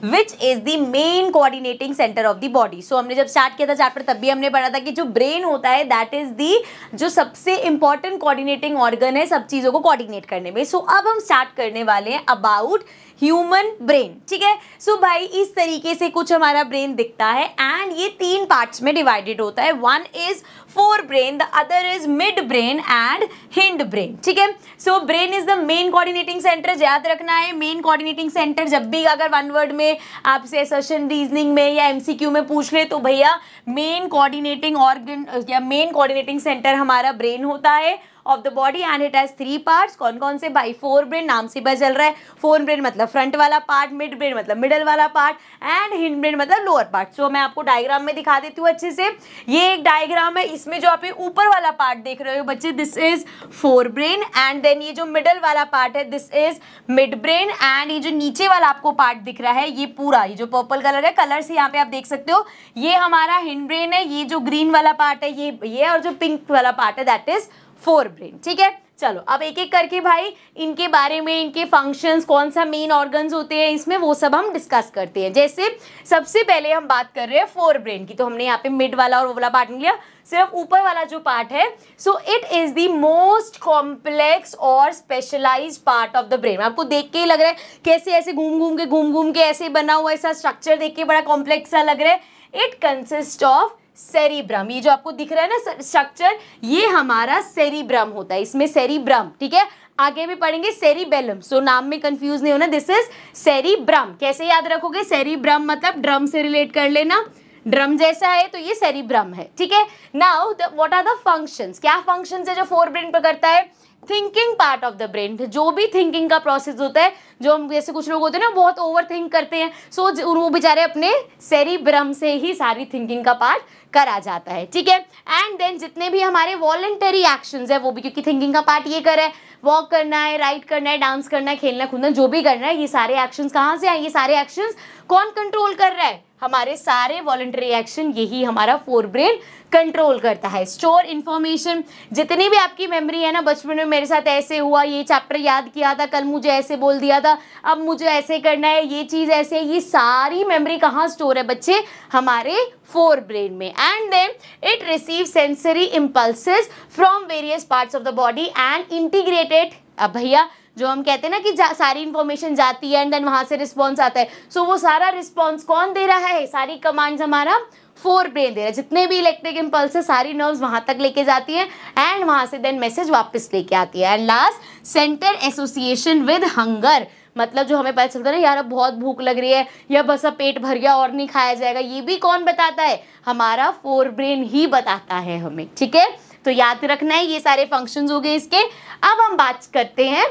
which is the main coordinating centre of the body so हमने जब start किया था chapter तब भी हमने पढ़ा था कि जो ब्रेन होता है दैट इज दी जो सबसे इंपॉर्टेंट कोऑर्डिनेटिंग ऑर्गन है सब चीज़ों को कोऑर्डिनेट करने में सो so, अब हम स्टार्ट करने वाले हैं अबाउट ह्यूमन ब्रेन ठीक है सो भाई इस तरीके से कुछ हमारा ब्रेन दिखता है एंड ये तीन पार्ट्स में डिवाइडेड होता है one is forebrain the other is midbrain and hind hindbrain ठीक है so brain is the main coordinating centre याद रखना है मेन कोऑर्डिनेटिंग सेंटर जब भी अगर वन वर्ड में आपसे सेशन रीजनिंग में या एमसीक्यू में पूछ ले तो भैया मेन कोऑर्डिनेटिंग ऑर्गन या मेन कोऑर्डिनेटिंग सेंटर हमारा ब्रेन होता है of the body and it has three parts कौन कौन से भाई फोर ब्रेन नाम से पता चल रहा है फोर ब्रेन मतलब फ्रंट वाला पार्ट मिड ब्रेन मतलब मिडल वाला पार्ट एंड हिंड ब्रेन मतलब लोअर पार्ट सो मैं आपको डायग्राम में दिखा देती हूँ अच्छे से ये एक डायग्राम है इसमें जो आप ऊपर वाला पार्ट देख रहे हो बच्चे this is forebrain and then ये जो मिडल वाला पार्ट है this is midbrain and ये जो नीचे वाला आपको पार्ट दिख रहा है ये पूरा ये जो पर्पल कलर है कलर से यहाँ पे आप देख सकते हो ये हमारा हिंड ब्रेन है ये जो ग्रीन वाला पार्ट है ये ये और जो पिंक वाला पार्ट है दैट इज फोर ब्रेन ठीक है चलो अब एक एक करके भाई इनके बारे में इनके फंक्शंस कौन सा मेन ऑर्गन्स होते हैं इसमें वो सब हम डिस्कस करते हैं जैसे सबसे पहले हम बात कर रहे हैं फोर ब्रेन की तो हमने यहाँ पे मिड वाला और वो वाला पार्ट लिया सिर्फ ऊपर वाला जो पार्ट है so it is the most complex और specialise part of the brain आपको देख के ही लग रहा है कैसे ऐसे घूम घूम के घूम घूम के ऐसे बना हुआ ऐसा स्ट्रक्चर देख के बड़ा कॉम्प्लेक्स सा लग रहा है इट कंसिस्ट ऑफ सेरिब्रम ये जो आपको दिख रहा है ना स्ट्रक्चर ये हमारा सेरिब्रम होता है इसमें सेरिब्रम ठीक है आगे भी पढ़ेंगे सेरिबेलम सो so, नाम में कंफ्यूज नहीं होना दिस इज सेरिब्रम कैसे याद रखोगे सेरिब्रम मतलब ड्रम से रिलेट कर लेना ड्रम जैसा है तो ये सेरिब्रम है ठीक है now what are the functions क्या फंक्शंस है जो फोर ब्रेन पर करता है thinking part of the brain जो भी थिंकिंग का प्रोसेस होता है जो हम जैसे कुछ लोग होते हैं ना बहुत ओवर थिंक करते हैं सो वो बेचारे अपने सेरी ब्रह्म से ही सारी थिंकिंग का पार्ट करा जाता है ठीक है एंड देन जितने भी हमारे वॉलेंटरी एक्शन है वो भी क्योंकि थिंकिंग का पार्ट ये करे वॉक करना है राइड करना है डांस करना है खेलना कूदना जो भी करना है ये सारे एक्शन कहाँ से आए ये सारे एक्शन कौन कंट्रोल कर रहा है हमारे सारे वॉलेंटरी एक्शन यही हमारा फोर ब्रेन कंट्रोल करता है स्टोर इन्फॉर्मेशन जितनी भी आपकी मेमोरी है ना बचपन में मेरे साथ ऐसे हुआ ये चैप्टर याद किया था कल मुझे ऐसे बोल दिया था था अब मुझे ऐसे करना है ये चीज़ ऐसे ये सारी मेमोरी कहाँ स्टोर है बच्चे हमारे फोर ब्रेन में and then it receive sensory impulses from various parts of the body and integrated अब भैया जो हम कहते हैं ना कि जा, सारी इंफॉर्मेशन जाती है एंड देन वहाँ से रिस्पॉन्स आता है सो so, वो सारा रिस्पॉन्स कौन दे रहा है सारी कमांड्स हमारा फोर ब्रेन दे रहा है जितने भी इलेक्ट्रिक इम्पल्स है सारी नर्व्स वहाँ तक लेके जाती है एंड वहाँ से देन मैसेज वापस लेके आती है and last centre association with hunger मतलब जो हमें पता चलता है ना यार अब बहुत भूख लग रही है या बस अब पेट भर गया और नहीं खाया जाएगा ये भी कौन बताता है हमारा फोर ब्रेन ही बताता है हमें ठीक है तो याद रखना है ये सारे फंक्शंस हो गए इसके अब हम बात करते हैं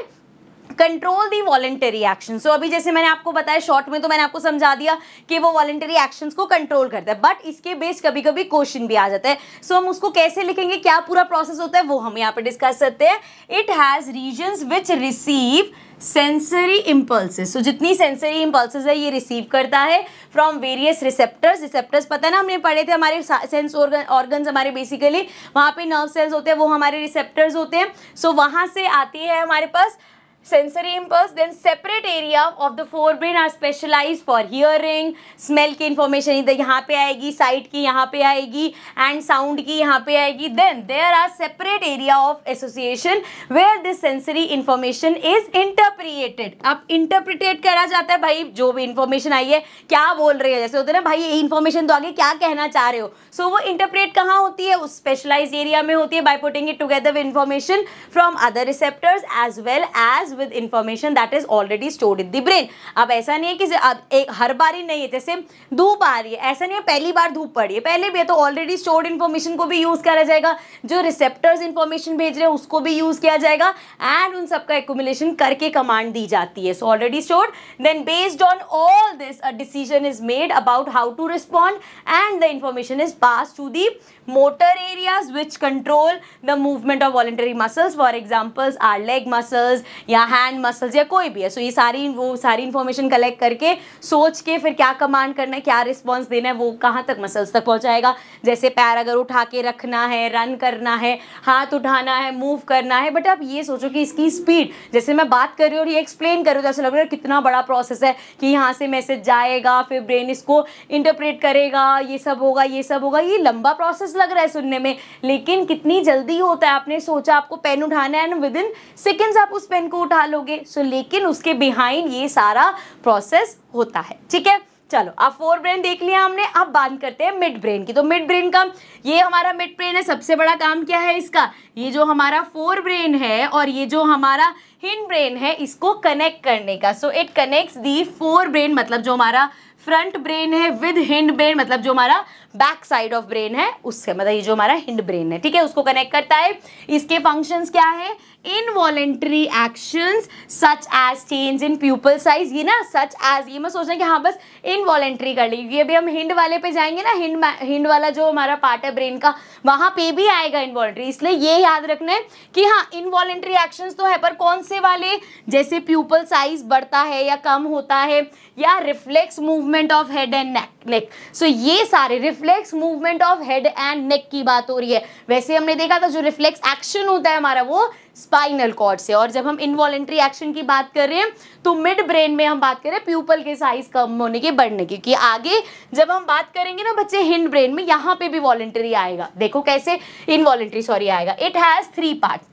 control the voluntary action so अभी जैसे मैंने आपको बताया शॉर्ट में तो मैंने आपको समझा दिया कि वो वॉलेंटरी एक्शन को कंट्रोल करता है बट इसके बेस कभी कभी क्वेश्चन भी आ जाता है सो so, हम उसको कैसे लिखेंगे क्या पूरा प्रोसेस होता है वो हम यहाँ पर डिस्कस करते हैं it has region which receive sensory impulses so जितनी सेंसरी इम्पल्सिस है ये रिसीव करता है फ्रॉम वेरियस रिसेप्टर्स रिसेप्टर्स पता है ना हमने पढ़े थे हमारे सेंस ऑर्गन ऑर्गन्स हमारे बेसिकली वहाँ पे नर्व सेल्स होते हैं वो हमारे रिसेप्टर्स होते हैं सो so, वहाँ से आती है हमारे पास sensory impulse then separate area of the forebrain are specialized for hearing smell की information इधर यहाँ पे आएगी sight की यहाँ पे आएगी and sound की यहाँ पे आएगी then there are separate area of association where this sensory information is interpreted अब interpretate करा जाता है भाई जो भी information आई है क्या बोल रहे हैं जैसे होता है ना भाई ये information तो आगे क्या कहना चाह रहे हो सो so, वो interpret कहाँ होती है उस specialized area में होती है by putting it together with information from other receptors as well as as with information that is already stored in the brain अब ऐसा नहीं है कि अब एक हर बार ही नहीं है जैसे धूप आ रही है ऐसा नहीं है पहली बार धूप पड़ रही है पहले भी है तो ऑलरेडी स्टोर्ड इन्फॉर्मेशन को भी यूज़ करा जाएगा जो रिसेप्टर्स इन्फॉर्मेशन भेज रहे हैं उसको भी यूज़ किया जाएगा एंड उन सबका एकुमुलेशन करके कमांड दी जाती है so already stored then based on all this a decision is made about how to respond and the information is pass to the motor areas which control the movement of voluntary muscles for examples are leg muscles या hand muscles या कोई भी है so so, ये सारी वो सारी information collect करके सोच के फिर क्या कमांड करना है क्या रिस्पॉन्स देना है वो कहाँ तक मसल्स तक पहुँचाएगा जैसे पैर अगर उठा के रखना है रन करना है हाथ उठाना है मूव करना है बट आप ये सोचो कि इसकी स्पीड जैसे मैं बात कर रही हूँ और ये एक्सप्लेन कर रही हूँ जैसे तो लग रहा है कितना बड़ा प्रोसेस है कि यहाँ से मैसेज जाएगा फिर ब्रेन इसको इंटरप्रेट करेगा ये सब होगा ये सब होगा ये लंबा प्रोसेस लग रहा है सुनने में लेकिन कितनी जल्दी होता है आपने सोचा आपको पेन उठाना है एंड विद इन सेकेंड्स आप उस पेन को उठा लोगे सो लेकिन उसके बिहाइंड ये सारा प्रोसेस होता है ठीक है चलो अब फोर ब्रेन देख लिया हमने अब बात करते हैं मिड ब्रेन की तो मिड ब्रेन का ये हमारा मिड ब्रेन है सबसे बड़ा काम क्या है इसका ये जो हमारा फोर ब्रेन है और ये जो हमारा हिंड ब्रेन है इसको कनेक्ट करने का so it connects the forebrain मतलब जो हमारा फ्रंट ब्रेन है विद हिंड ब्रेन मतलब जो हमारा बैक साइड ऑफ ब्रेन है उससे मतलब ये जो हमारा हिंड ब्रेन है ठीक है उसको कनेक्ट करता है इसके फंक्शन क्या है involuntary action such as change in pupil size ये ना सच एज ये मैं सोच रहे कि हाँ बस इनवॉलेंट्री कर ली ये भी हम हिंड वाले पे जाएंगे ना हिंड हिंड वाला जो हमारा पार्ट है ब्रेन का वहां पे भी आएगा इनवॉलेंट्री इसलिए ये याद रखना है कि हाँ इनवॉलेंट्री एक्शन तो है पर कौन से वाले जैसे प्यूपल साइज बढ़ता है या कम होता है या reflex movement of head and neck so ये सारे reflex reflex movement of head and neck की बात हो रही है वैसे हमने देखा था जो रिफ्लेक्स एक्शन होता है हमारा वो स्पाइनल कॉर्ड से और जब हम इनवॉलेंट्री एक्शन की बात कर रहे हैं तो मिड ब्रेन में हम बात कर रहे हैं प्यूपल के साइज कम होने के बढ़ने की क्योंकि आगे जब हम बात करेंगे ना बच्चे हिंड ब्रेन में यहाँ पे भी वॉलेंट्री आएगा देखो कैसे इनवॉलेंट्री सॉरी आएगा इट हैज़ थ्री पार्ट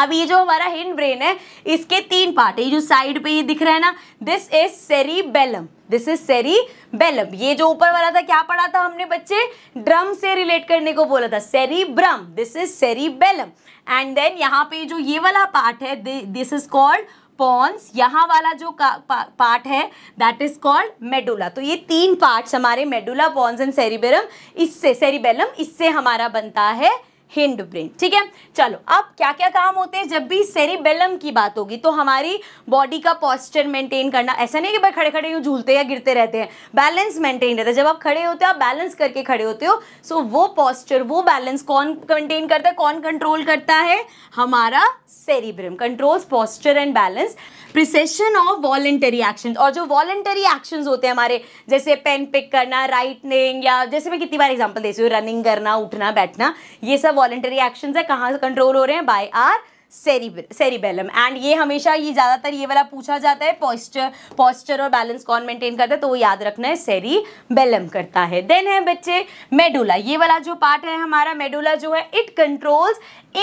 अब ये जो हमारा हिंड ब्रेन है इसके तीन पार्ट है ये जो साइड पे ये दिख रहा है ना this is cerebellum this is cerebellum ये जो ऊपर वाला था क्या पढ़ा था हमने बच्चे ड्रम से रिलेट करने को बोला था cerebrum this is cerebellum and then यहाँ पे जो ये वाला पार्ट है दिस इज कॉल्ड पॉन्स यहाँ वाला जो पा, पार्ट है दैट इज कॉल्ड मेडुला तो ये तीन पार्ट्स हमारे मेडुला पॉन्स एंड सेरिबेलम इससे सेरीबेलम इससे हमारा बनता है हिंड ब्रेन ठीक है चलो अब क्या क्या काम होते हैं जब भी सेरिबेलम की बात होगी तो हमारी बॉडी का पॉस्चर मेंटेन करना ऐसा नहीं कि भाई खड़े खड़े यूँ झूलते या गिरते रहते हैं बैलेंस मेंटेन रहता है जब आप खड़े होते हो आप बैलेंस करके खड़े होते हो सो वो पॉस्चर वो बैलेंस कौन मेंटेन करता है कौन कंट्रोल करता है हमारा cerebrum controls posture and balance precision of voluntary action और जो वॉलेंटरी एक्शन होते हैं हमारे जैसे पेन पिक करना राइटनिंग या जैसे मैं कितनी बार एग्जाम्पल देती हूँ रनिंग करना उठना बैठना ये सब वॉलेंटरी एक्शन है कहाँ से कंट्रोल हो रहे हैं बाय आर सेरीबेलम एंड ये हमेशा ये ज़्यादातर ये वाला पूछा जाता है पॉस्चर पॉस्चर और बैलेंस कौन मेंटेन करता है तो वो याद रखना है सेरिबेलम करता है देन है बच्चे मेडुला ये वाला जो पार्ट है हमारा मेडुला जो है इट कंट्रोल्स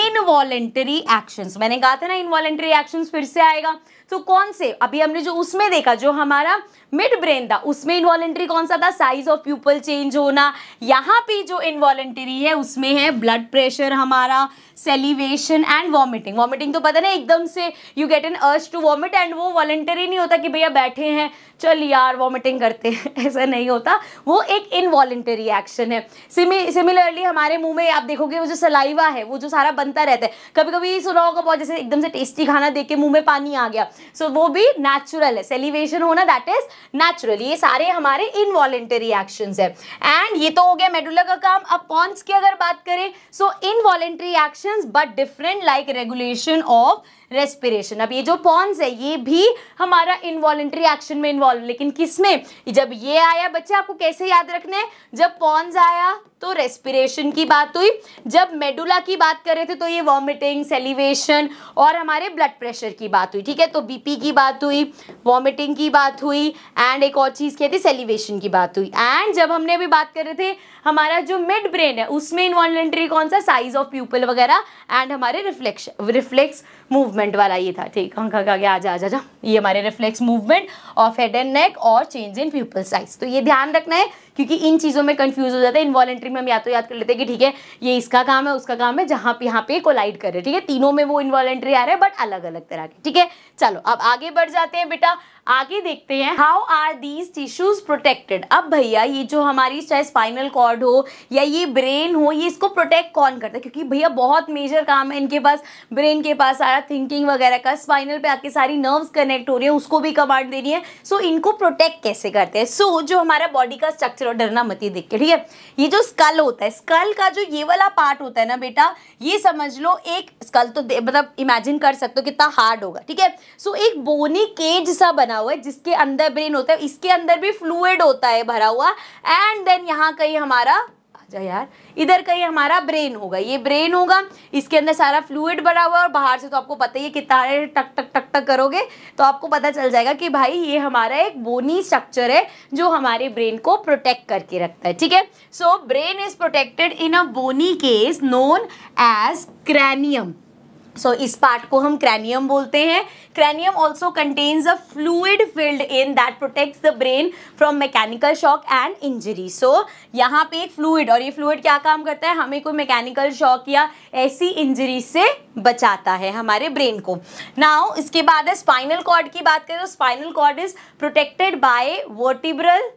इनवॉलेंटरी एक्शंस मैंने कहा था ना इनवॉलेंटरी एक्शंस फिर से आएगा तो कौन से अभी हमने जो उसमें देखा जो हमारा मिड ब्रेन था उसमें इन्वॉलेंट्री कौन सा था साइज ऑफ प्यूपल चेंज होना यहाँ पे जो इन्वॉलेंट्री है उसमें है ब्लड प्रेशर हमारा सेलिवेशन एंड वॉमिटिंग वॉमिटिंग तो पता ना एकदम से you get an urge to vomit and वो वॉलेंटरी नहीं होता कि भैया बैठे हैं चल यार वॉमिटिंग करते हैं ऐसा नहीं होता वो एक इनवॉलेंटरी एक्शन है सिमिलरली हमारे मुंह में आप देखोगे वो जो सलाइवा है वो जो सारा बनता रहता है कभी कभी सुना होगा बहुत जैसे एकदम से टेस्टी खाना देख के मुंह में पानी आ गया सो so, वो भी नेचुरल है सेलिवेशन होना दैट इज नेचुरल ये सारे हमारे इनवॉलेंटरी एक्शन है एंड ये तो हो गया मेडुला का काम अब पॉन्स की अगर बात करें so involuntary action but different like regulation of respiration अब ये जो पॉन्स है ये भी हमारा इनवॉलेंट्री एक्शन में इन्वॉल्व लेकिन किस में जब ये आया बच्चे आपको कैसे याद रखना है जब पॉन्स आया तो रेस्पिरेशन की बात हुई जब मेडुला की बात कर रहे थे तो ये वॉमिटिंग सेलिवेशन और हमारे ब्लड प्रेशर की बात हुई ठीक है तो बीपी की बात हुई वॉमिटिंग की बात हुई एंड एक और चीज़ क्या सेलिवेशन की बात हुई एंड जब हमने अभी बात कर रहे थे हमारा जो मिड ब्रेन है उसमें इन्वॉल्ट्री कौन सा साइज ऑफ प्यूपल वगैरह एंड हमारे रिफ्लेक्श रिफ्लेक्स मूवमेंट वाला ये था ठीक हाँ खा गया आ जा जा ये हमारे reflex movement of head and neck और चेंज इन प्यूपल साइज तो ये ध्यान रखना है क्योंकि इन चीज़ों में कंफ्यूज हो जाता है इन्वॉल्ट्री स्टार्टिंग में हम या तो याद कर लेते हैं कि ठीक है ये इसका काम है उसका काम है जहाँ पे यहाँ पे कोलाइड कर रहे हैं ठीक है तीनों में वो इन्वॉलेंट्री आ रहा है बट अलग अलग तरह के ठीक है चलो अब आगे बढ़ जाते हैं बेटा आगे देखते हैं how are these tissues protected अब भैया ये जो हमारी चाहे स्पाइनल कॉर्ड हो या ये ब्रेन हो ये इसको प्रोटेक्ट कौन करता है क्योंकि भैया बहुत मेजर काम है इनके पास ब्रेन के पास सारा थिंकिंग वगैरह का स्पाइनल पे आके सारी नर्व्स कनेक्ट हो रही है उसको भी कमांड रही है सो so, इनको प्रोटेक्ट कैसे करते हैं सो so, जो हमारा बॉडी का स्ट्रक्चर और डरना मत ही देख के ठीक है ये जो स्कल होता है स्कल का जो ये वाला पार्ट होता है ना बेटा ये समझ लो एक स्कल तो मतलब इमेजिन कर सकते हो कितना हार्ड होगा ठीक है सो so, एक बोनी केज सा बना हुआ है जिसके अंदर ब्रेन होता है इसके अंदर भी फ्लूड होता है भरा हुआ एंड देन यहाँ कहीं हमारा आजा यार इधर कहीं हमारा ब्रेन होगा ये ब्रेन होगा इसके अंदर सारा फ्लूड भरा हुआ है और बाहर से तो आपको पता ही है कितना टक टक टक टक करोगे तो आपको पता चल जाएगा कि भाई ये हमारा एक बोनी स्ट्रक्चर है जो हमारे ब्रेन को प्रोटेक्ट करके रखता है ठीक है so brain is protected in a bony case known as cranium so so, इस पार्ट को हम क्रैनियम बोलते हैं cranium also contains a fluid filled in that protects the brain from mechanical shock and injury so यहाँ पे एक fluid और ये फ्लूड क्या काम करता है हमें कोई मैकेनिकल शॉक या ऐसी इंजरी से बचाता है हमारे ब्रेन को नाउ इसके बाद है स्पाइनल कॉर्ड की बात करें तो spinal cord is protected by vertebral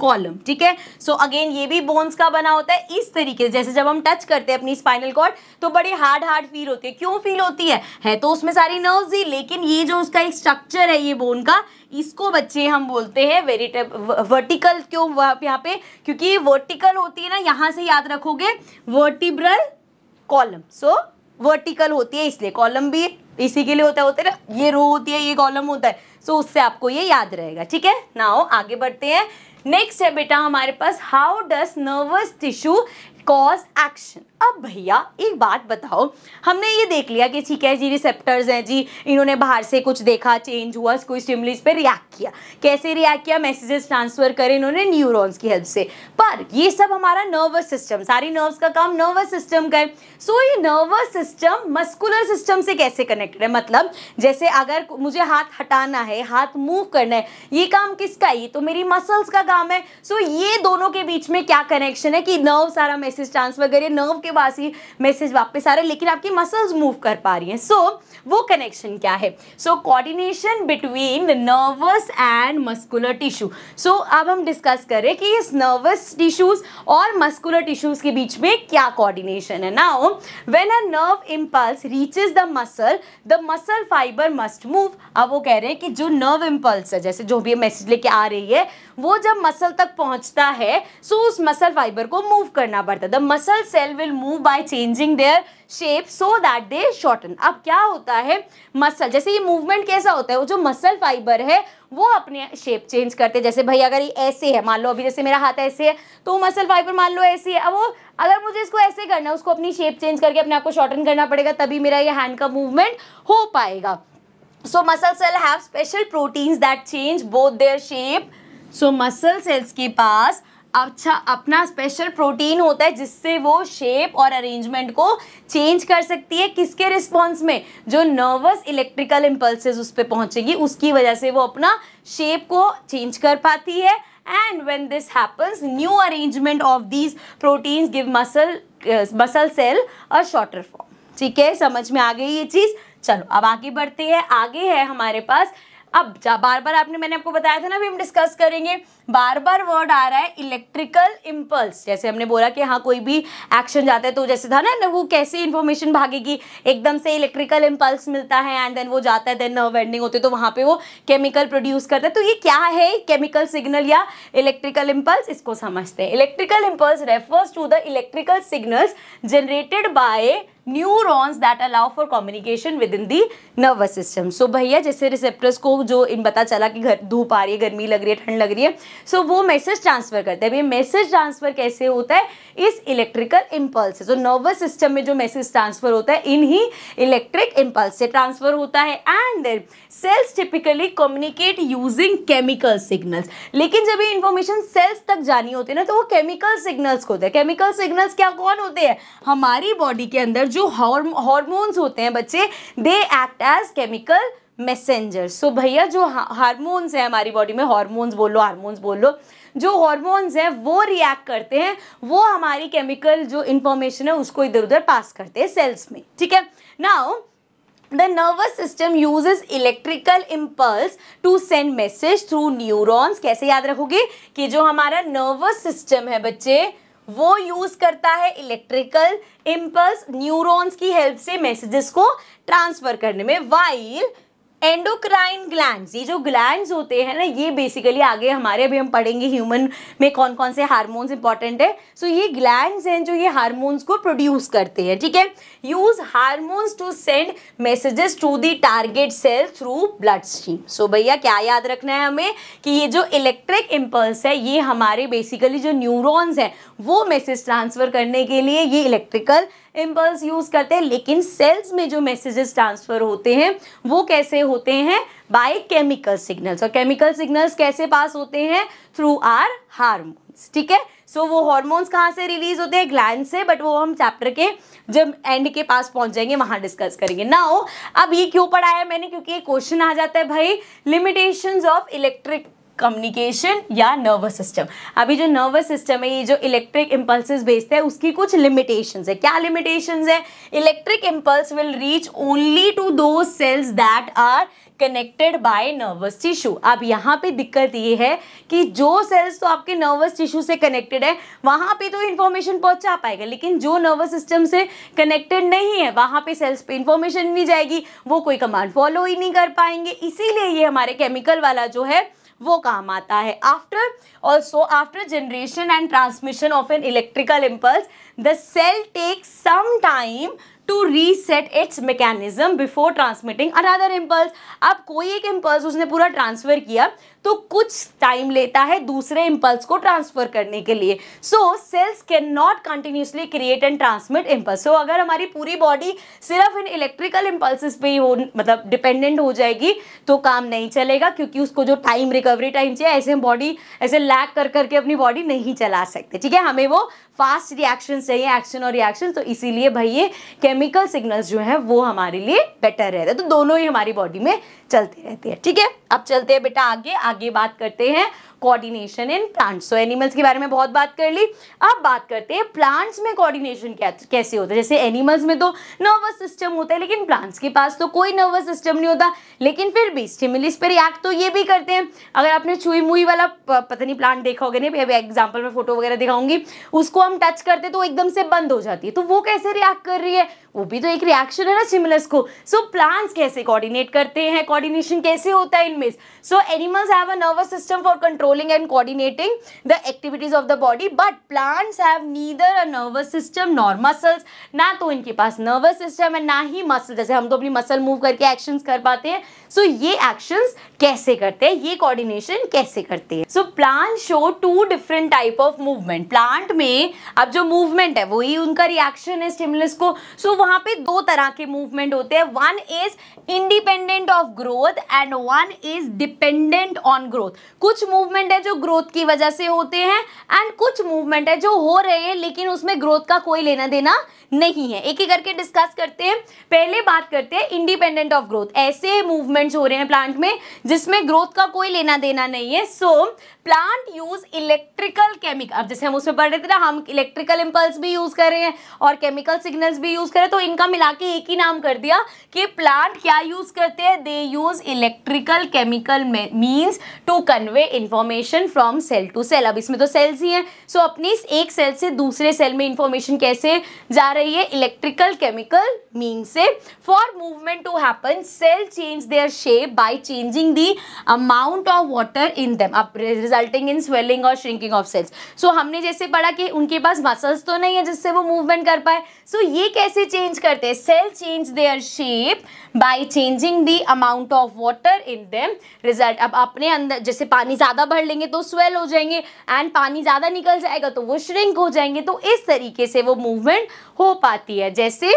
column ठीक है सो अगेन ये भी बोन्स का बना होता है इस तरीके से जैसे जब हम टच करते हैं अपनी स्पाइनल कॉर्ड तो बड़ी हार्ड हार्ड फील होती है क्यों फील होती है है तो उसमें सारी नर्व्स ही लेकिन ये जो उसका एक स्ट्रक्चर है ये बोन का इसको बच्चे हम बोलते हैं वेरिट वर्टिकल क्यों यहाँ पे क्योंकि वर्टिकल होती है ना यहाँ से याद रखोगे वर्टिब्रल कॉलम सो वर्टिकल होती है इसलिए कॉलम भी इसी के लिए होता है होता है ना ये रो होती है ये कॉलम होता है सो so, उससे आपको ये याद रहेगा ठीक है ना आगे बढ़ते हैं नेक्स्ट है बेटा हमारे पास how does nervous tissue cause action अब भैया एक बात बताओ हमने ये देख लिया कि ठीक है जी रिसेप्टर्स हैं जी इन्होंने बाहर से कुछ देखा चेंज हुआ कोई स्टिमुलिस पे रिएक्ट किया कैसे रिएक्ट किया मैसेजेस ट्रांसफर करें इन्होंने न्यूरॉन्स की हेल्प से पर ये सब हमारा नर्वस सिस्टम सारी नर्व्स का काम नर्वस सिस्टम का सो ये नर्वस सिस्टम मस्कुलर सिस्टम से कैसे कनेक्टेड है मतलब जैसे अगर मुझे हाथ हटाना है हाथ मूव करना है ये काम किसका ये तो मेरी मसल्स का काम है सो ये दोनों के बीच में क्या कनेक्शन है कि नर्व सारा मैसेज ट्रांसफर करिए नर्व के के बाद ही मैसेज वापस आ रहे हैं लेकिन आपकी मसल्स मूव कर पा रही हैं सो so, वो कनेक्शन क्या है so coordination between the nervous and muscular tissue so अब हम डिस्कस करें कि इस नर्वस टिश्यूज और मस्कुलर टिश्यूज के बीच में क्या कोऑर्डिनेशन है now when a nerve impulse reaches the muscle the muscle fibre must move अब वो कह रहे हैं कि जो नर्व इम्पल्स है जैसे जो भी मैसेज लेके आ रही है वो जब मसल तक पहुंचता है सो उस मसल फाइबर को मूव करना पड़ता है the muscle cell will move by changing their shape so that they shorten अब क्या होता है मसल जैसे ये मूवमेंट कैसा होता है वो जो मसल फाइबर है वो अपने शेप चेंज करते हैं जैसे भाई अगर ये ऐसे है मान लो अभी जैसे मेरा हाथ ऐसे है तो मसल फाइबर मान लो ऐसे है अब वो अगर मुझे इसको ऐसे करना है उसको अपनी शेप चेंज करके अपने आप को शॉर्टन करना पड़ेगा तभी मेरा ये हैंड का मूवमेंट हो पाएगा so muscle cell have special proteins that change both their shape so muscle cells के पास अच्छा अपना स्पेशल प्रोटीन होता है जिससे वो शेप और अरेंजमेंट को चेंज कर सकती है किसके रिस्पॉन्स में जो नर्वस इलेक्ट्रिकल इम्पल्सेस उस पर पहुँचेगी उसकी वजह से वो अपना शेप को चेंज कर पाती है and when this happens new arrangement of these proteins give muscle muscle cell a shorter form ठीक है समझ में आ गई ये चीज़ चलो अब आगे बढ़ते हैं आगे है हमारे पास अब बार बार आपने मैंने आपको बताया था ना अभी हम डिस्कस करेंगे बार बार वर्ड आ रहा है इलेक्ट्रिकल इम्पल्स जैसे हमने बोला कि हाँ कोई भी एक्शन जाता है तो जैसे था ना वो कैसे इन्फॉर्मेशन भागेगी एकदम से इलेक्ट्रिकल इम्पल्स मिलता है एंड देन वो जाता है देन नर्व एंडिंग होते तो वहाँ पे वो केमिकल प्रोड्यूस करता है तो ये क्या है केमिकल सिग्नल या इलेक्ट्रिकल इम्पल्स इसको समझते हैं electrical impulse refers to the electrical signals generated by neurons that allow for communication within the nervous system so भैया जैसे रिसेप्टर्स को जो इन पता चला कि घर धूप आ रही है गर्मी लग रही है ठंड लग रही है सो so, वो मैसेज ट्रांसफर करते हैं अब ये मैसेज ट्रांसफर कैसे होता है इस इलेक्ट्रिकल इम्पल्स से जो नर्वस सिस्टम में जो मैसेज ट्रांसफर होता है इन ही इलेक्ट्रिक इम्पल्स से ट्रांसफर होता है and then cells typically communicate using chemical signals लेकिन जब ये इंफॉर्मेशन सेल्स तक जानी होती है ना तो वो केमिकल सिग्नल्स को होते हैं केमिकल सिग्नल्स क्या कौन होते हैं हमारी बॉडी के अंदर जो हॉर्मोन्स होते हैं बच्चे they act as chemical messenger so भैया जो हार्मोन्स हैं हमारी बॉडी में हार्मोन्स बोल लो हार्मोन्स बोल लो जो हार्मोन्स हैं वो रिएक्ट करते हैं वो हमारी केमिकल जो इन्फॉर्मेशन है उसको इधर उधर पास करते हैं सेल्स में ठीक है now the nervous system uses electrical impulse to send message through neurons कैसे याद रखोगे कि जो हमारा नर्वस सिस्टम है बच्चे वो यूज करता है इलेक्ट्रिकल इम्पल्स न्यूरोन्स की हेल्प से मैसेजेस को ट्रांसफर करने में वाइल एंडोक्राइन ग्लैंड ये जो ग्लैंड होते हैं ना ये बेसिकली आगे हमारे अभी हम पढ़ेंगे ह्यूमन में कौन कौन से हारमोन्स इंपॉर्टेंट है सो so, ये ग्लैंड हैं जो ये हारमोन्स को प्रोड्यूस करते हैं ठीक है use hormones to send messages to the target cell through bloodstream so भैया क्या याद रखना है हमें कि ये जो इलेक्ट्रिक इम्पल्स है ये हमारे बेसिकली जो न्यूरोन्स हैं वो मैसेज ट्रांसफ़र करने के लिए ये इलेक्ट्रिकल इम्पल्स यूज़ करते हैं लेकिन सेल्स में जो मैसेजेस ट्रांसफ़र होते हैं वो कैसे होते हैं बाय केमिकल सिग्नल्स और केमिकल सिग्नल्स कैसे पास होते हैं थ्रू आर हार्मोन्स ठीक है सो so, वो हॉर्मोन्स कहाँ से रिलीज होते हैं ग्लैंड से बट वो हम चैप्टर के जब एंड के पास पहुंच जाएंगे वहाँ डिस्कस करेंगे ना हो अब ये क्यों पढ़ाया मैंने क्योंकि ये क्वेश्चन आ जाता है भाई लिमिटेशंस ऑफ इलेक्ट्रिक कम्युनिकेशन या नर्वस सिस्टम अभी जो नर्वस सिस्टम है ये जो इलेक्ट्रिक इम्पल्स भेजते हैं उसकी कुछ लिमिटेशंस है क्या लिमिटेशंस है electric impulse will reach only to दो cells that are connected by nervous tissue अब यहाँ पे दिक्कत ये है कि जो सेल्स तो आपके नर्वस टिश्यू से कनेक्टेड है वहाँ पे तो इन्फॉर्मेशन पहुँचा पाएगा लेकिन जो नर्वस सिस्टम से कनेक्टेड नहीं है वहाँ पे सेल्स पे इन्फॉर्मेशन भी जाएगी वो कोई कमांड फॉलो ही नहीं कर पाएंगे इसीलिए ये हमारे केमिकल वाला जो है वो काम आता है after also after generation and transmission of an electrical impulse the cell takes some time to reset its mechanism before transmitting another impulse अब कोई एक इम्पल्स उसने पूरा ट्रांसफर किया तो कुछ टाइम लेता है दूसरे इम्पल्स को ट्रांसफर करने के लिए so cells can not continuously create and transmit impulse so अगर हमारी पूरी बॉडी सिर्फ इन इलेक्ट्रिकल इम्पल्स पे ही हो मतलब डिपेंडेंट हो जाएगी तो काम नहीं चलेगा क्योंकि उसको जो टाइम रिकवरी टाइम चाहिए ऐसे बॉडी ऐसे लैक कर करके अपनी बॉडी नहीं चला सकते ठीक है हमें वो फास्ट रिएक्शन चाहिए एक्शन और रिएक्शन तो इसीलिए भाई ये केमिकल सिग्नल्स जो है वो हमारे लिए बेटर रहते हैं तो दोनों ही हमारी बॉडी में चलते रहते हैं ठीक है अब चलते हैं बेटा आगे आगे आगे बात करते हैं coordination in plants so animals के बारे में बहुत बात कर ली अब बात करते हैं प्लांट्स में कोऑर्डिनेशन कैसे होता है जैसे एनिमल्स में तो नर्वस सिस्टम होता है लेकिन प्लांट्स के पास तो कोई नर्वस सिस्टम नहीं होता लेकिन फिर भी स्टिमुलस पर रिएक्ट तो ये भी करते हैं अगर आपने छुई मुई वाला पता नहीं प्लांट देखा होगा नहीं अभी एग्जाम्पल में फोटो वगैरह दिखाऊंगी उसको हम टच करते तो एकदम से बंद हो जाती है तो वो कैसे रिएक्ट कर रही है वो भी तो एक रिएक्शन है ना सिमिलस को सो so, प्लांट्स कैसे कोऑर्डिनेट करते हैं कोऑर्डिनेशन कैसे होता है इनमें so animals have a nervous system for controlling and coordinating the activities of the body but plants have neither a nervous system nor muscles ना तो इनके पास नर्वस सिस्टम है ना ही मसल जैसे हम तो अपनी मसल मूव करके एक्शन कर पाते हैं सो so, ये एक्शन कैसे करते हैं ये कॉर्डिनेशन कैसे करते हैं so plant show two different type of movement plant में अब जो मूवमेंट है वही उनका रिएक्शन है स्टिमुलस को सो so, वहां पे दो तरह के मूवमेंट होते हैं one is independent of growth and one is dependent on growth कुछ मूवमेंट है जो ग्रोथ की वजह से होते हैं एंड कुछ मूवमेंट है जो हो रहे हैं लेकिन उसमें ग्रोथ का कोई लेना देना नहीं है एक एक करके डिस्कस करते हैं पहले बात करते हैं इंडिपेंडेंट ऑफ ग्रोथ ऐसे मूवमेंट्स हो रहे हैं प्लांट में जिसमें ग्रोथ का कोई लेना देना नहीं है so plant use electrical chemical अब जैसे हम उसमें पढ़ रहे थे ना हम इलेक्ट्रिकल इम्पल्स भी यूज कर रहे हैं और केमिकल सिग्नल्स भी यूज करें तो इनका मिला के एक ही नाम कर दिया कि प्लांट क्या यूज करते हैं they use electrical chemical means to convey information from cell to cell अब इसमें तो सेल्स ही हैं सो so, अपनी एक सेल से दूसरे सेल में इंफॉर्मेशन कैसे जा रहे रही है इलेक्ट्रिकल केमिकल मीन से for movement to happen cell change their shape by changing the amount of water in them अब रिजल्टिंग इन स्वेलिंग और श्रिंकिंग ऑफ सेल्स सो हमने जैसे पढ़ा कि उनके पास मसल्स तो नहीं है जिससे वो मूवमेंट कर पाए सो so, ये कैसे चेंज करते हैं cell change their shape by changing the amount of water in them result अब अपने अंदर जैसे पानी ज़्यादा भर लेंगे तो स्वेल हो जाएंगे एंड पानी ज़्यादा निकल जाएगा तो वो श्रिंक हो जाएंगे तो इस तरीके से वो मूवमेंट हो पाती है जैसे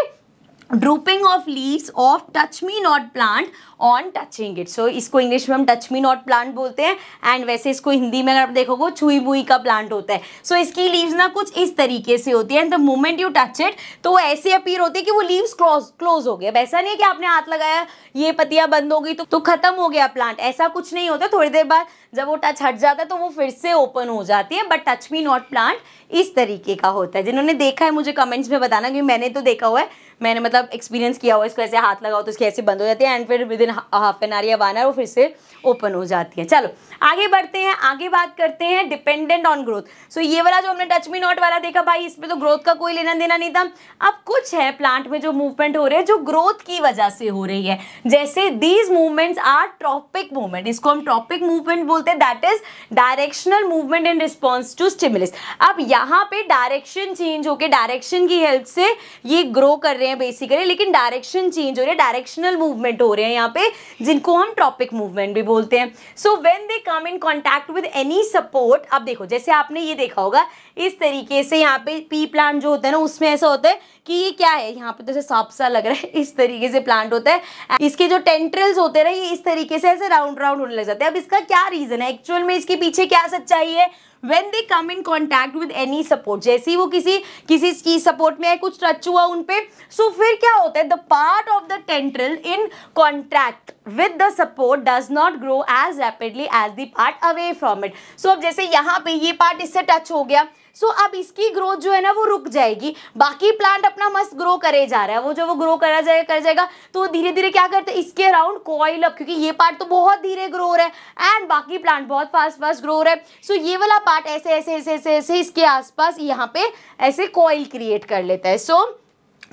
drooping of leaves of touch me not plant on touching it so इसको इंग्लिश में हम टच मी नॉट प्लांट बोलते हैं एंड वैसे इसको हिंदी में अगर आप देखोगे छुई बुई का प्लांट होता है सो so, इसकी लीव्स ना कुछ इस तरीके से होती है and the moment you touch it तो वो ऐसे अपीयर होते हैं कि वो लीव्स क्लोज क्लोज हो गया वैसा नहीं है कि आपने हाथ लगाया ये पतिया बंद हो गई तो, तो खत्म हो गया प्लांट ऐसा कुछ नहीं होता थोड़ी देर बाद जब वो टच हट जाता है तो वो फिर से ओपन हो जाती है but touch me not plant इस तरीके का होता है जिन्होंने देखा है मुझे कमेंट्स में बताना क्योंकि मैंने तो देखा हुआ है मैंने मतलब एक्सपीरियंस किया हुआ इसको ऐसे हाथ लगाओ तो उसके ऐसे बंद हो जाते हैं एंड फिर within half an hour या वन आवर वो फिर से ओपन हो जाती है चलो आगे बढ़ते हैं आगे बात करते हैं डिपेंडेंट ऑन ग्रोथ सो ये वाला जो हमने टचमी नॉट वाला देखा भाई इसमें तो ग्रोथ का कोई लेना देना नहीं था अब कुछ है प्लांट में जो मूवमेंट हो रहे हैं जो ग्रोथ की वजह से हो रही है जैसे these movements are tropic movement इसको हम ट्रॉपिक मूवमेंट बोलते हैं that is directional movement in response to stimulus अब यहाँ पे डायरेक्शन चेंज होकर डायरेक्शन की हेल्प से ये ग्रो कर रहे रहे हैं बेसिकली लेकिन डायरेक्शन चेंज हो रही है डायरेक्शनल मूवमेंट हो रहे हैं यहाँ पे जिनको हम ट्रॉपिक मूवमेंट भी बोलते हैं so when they come in contact with any support अब देखो जैसे आपने ये देखा होगा इस तरीके से यहाँ पे पी प्लांट जो होता है ना उसमें ऐसा होता है कि ये क्या है यहाँ पे तो सांप सा लग रहा है इस तरीके से प्लांट होता है इसके जो टेंट्रल्स होते ना ये इस तरीके से ऐसे राउंड राउंड होने लग जाते हैं अब इसका क्या रीज़न है एक्चुअल में इसके पीछे क्या सच्चाई है When they come in contact with any support, जैसे ही वो किसी किसी की सपोर्ट में है कुछ टच हुआ उन पे सो so फिर क्या होता है the part of the tendril in contact with the support does not grow as rapidly as the part away from it so अब जैसे यहाँ पे ये पार्ट इससे टच हो गया सो अब इसकी ग्रोथ जो है ना वो रुक जाएगी बाकी प्लांट अपना मस्त ग्रो करे जा रहा है वो जो वो ग्रो करा जाएगा कर जाएगा तो धीरे धीरे क्या करते हैं इसके अराउंड कॉइल अप क्योंकि ये पार्ट तो बहुत धीरे ग्रो रहा है एंड बाकी प्लांट बहुत फास्ट फास्ट ग्रो रहा है सो ये वाला पार्ट ऐसे ऐसे ऐसे ऐसे ऐसे इसके आसपास यहाँ पे ऐसे कॉइल क्रिएट कर लेता है सो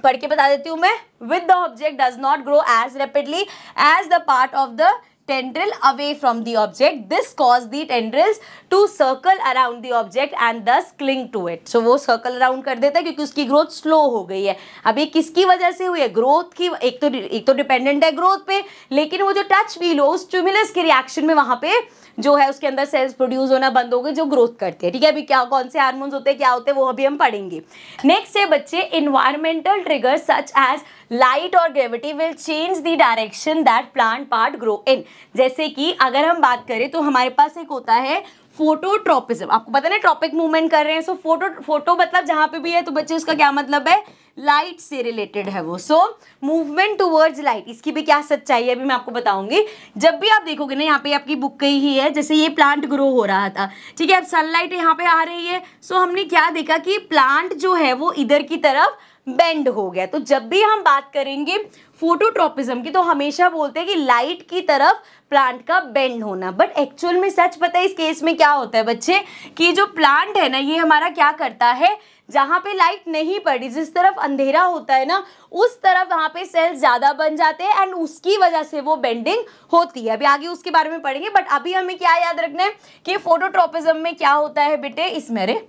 पढ़ के बता देती हूँ मैं with the object does not grow as rapidly as the part of the tendril away from the object. This causes the tendrils to circle around the object and thus cling to it. So वो circle around कर देता है क्योंकि उसकी growth slow हो गई है अब ये किसकी वजह से हुई है growth की एक तो एक तो dependent है growth पे लेकिन वो जो touch wheel हो उस stimulus के reaction में वहाँ पे जो है उसके अंदर सेल्स प्रोड्यूस होना बंद हो गए जो ग्रोथ करती है ठीक है अभी क्या कौन से हार्मोन्स होते हैं क्या होते हैं वो अभी हम पढ़ेंगे नेक्स्ट है बच्चे environmental trigger such as light और gravity will change the direction that plant part grow in जैसे कि अगर हम बात करें तो हमारे पास एक होता है फोटोट्रोपिज्म आपको पता ना ट्रॉपिक मूवमेंट कर रहे हैं सो फोटो फोटो मतलब जहाँ पे भी है तो बच्चे उसका क्या मतलब है लाइट से रिलेटेड है वो सो मूवमेंट टूवर्ड्स लाइट इसकी भी क्या सच्चाई है अभी मैं आपको बताऊंगी जब भी आप देखोगे ना यहाँ पे आपकी बुक कही ही है जैसे ये प्लांट ग्रो हो रहा था ठीक है अब सनलाइट यहाँ पे आ रही है सो हमने क्या देखा कि प्लांट जो है वो इधर की तरफ बेंड हो गया तो जब भी हम बात करेंगे फोटोट्रोपिज्म की तो हमेशा बोलते हैं कि लाइट की तरफ प्लांट का बेंड होना बट एक्चुअल में सच पता है इस केस में क्या होता है बच्चे कि जो प्लांट है ना ये हमारा क्या करता है जहाँ पे लाइट नहीं पड़ी जिस तरफ अंधेरा होता है ना उस तरफ वहाँ पे सेल्स ज़्यादा बन जाते हैं एंड उसकी वजह से वो बेंडिंग होती है अभी आगे उसके बारे में पढ़ेंगे बट अभी हमें क्या याद रखना है कि फोटोट्रोपिज्म में क्या होता है बेटे इसमें रे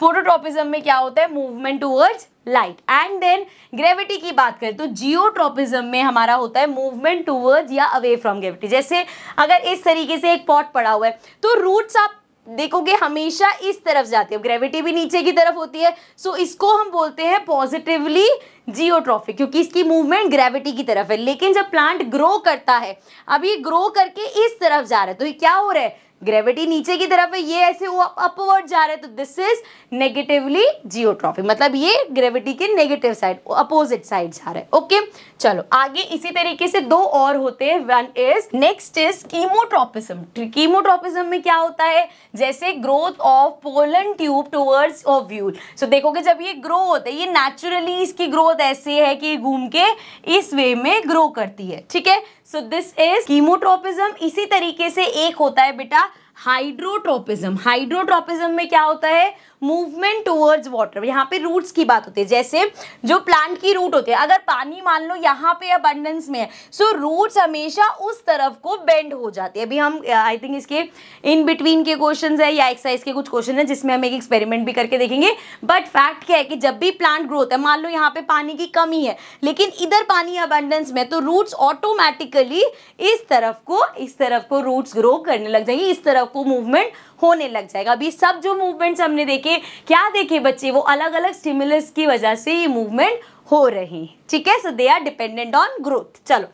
फोटोट्रोपिज्म में क्या होता है movement towards light and then gravity की बात करें तो जियोट्रोपिज्म में हमारा होता है मूवमेंट टूवर्ड्स या अवे फ्रॉम ग्रेविटी जैसे अगर इस तरीके से एक पॉट पड़ा हुआ है तो रूट्स आप देखोगे हमेशा इस तरफ जाती है ग्रेविटी भी नीचे की तरफ होती है सो इसको हम बोलते हैं पॉजिटिवली जियोट्रॉफिक क्योंकि इसकी मूवमेंट ग्रेविटी की तरफ है लेकिन जब प्लांट ग्रो करता है अब ये ग्रो करके इस तरफ जा रहा है तो ये क्या हो रहा है ग्रेविटी नीचे की तरफ है ये ऐसे अपवर्ड जा रहे हैं तो दिस इज नेगेटिवली जियोट्रॉफी मतलब ये ग्रेविटी के नेगेटिव साइड अपोजिट साइड जा रहे हैं ओके चलो आगे इसी तरीके से दो और होते हैं one is next is chemotropism chemotropism में क्या होता है जैसे growth of pollen tube towards of ovule so देखोगे जब ये ग्रो होते हैं ये नेचुरली इसकी ग्रोथ ऐसे है कि घूम के इस वे में ग्रो करती है ठीक है सो दिस इज कीमोट्रोपिज्म इसी तरीके से एक होता है बेटा हाइड्रोट्रोपिज्म हाइड्रोट्रोपिज्म में क्या होता है मूवमेंट टूवर्ड्स वाटर यहाँ पे रूट्स की बात होती है जैसे जो प्लांट की रूट होती है अगर पानी मान लो यहाँ पे अबंडेंस में है सो रूट्स हमेशा उस तरफ को बेंड हो जाते हैं अभी हम आई थिंक इसके इन बिटवीन के क्वेश्चन है या एक्सरसाइज के कुछ क्वेश्चन है जिसमें हम एक एक्सपेरिमेंट भी करके देखेंगे बट फैक्ट क्या है कि जब भी प्लांट ग्रोथ है मान लो यहाँ पे पानी की कमी है लेकिन इधर पानी अबंडेंस में तो रूट्स ऑटोमेटिकली इस तरफ को इस तरफ को रूट्स ग्रो करने लग जाएंगे इस तरफ को मूवमेंट होने लग जाएगा अभी सब जो मूवमेंट्स हमने देखे क्या देखे बच्चे वो अलग अलग स्टिमुलस की वजह से ये मूवमेंट हो रहे हैं ठीक है so they are dependent on growth चलो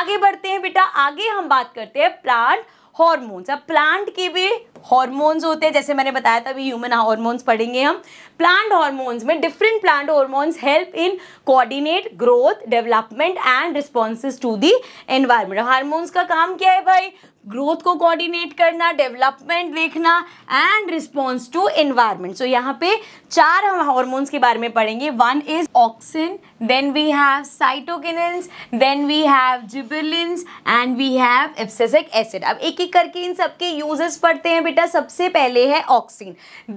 आगे बढ़ते हैं बेटा आगे हम बात करते हैं प्लांट हॉर्मोन्स अब प्लांट के भी हॉर्मोन्स होते हैं जैसे मैंने बताया था अभी ह्यूमन हॉर्मोन्स पढ़ेंगे हम प्लांट हॉर्मोन्स में different plant hormones help in coordinate growth development and responses to the environment hormones का काम क्या है भाई ग्रोथ को कोऑर्डिनेट करना डेवलपमेंट देखना and response to environment so यहाँ पे चार हम हॉर्मोन्स के बारे में पढ़ेंगे one is auxin then we have cytokinins then we have gibberellins and we have abscisic acid अब एक एक करके इन सबके uses पढ़ते हैं बेटा सबसे पहले है auxin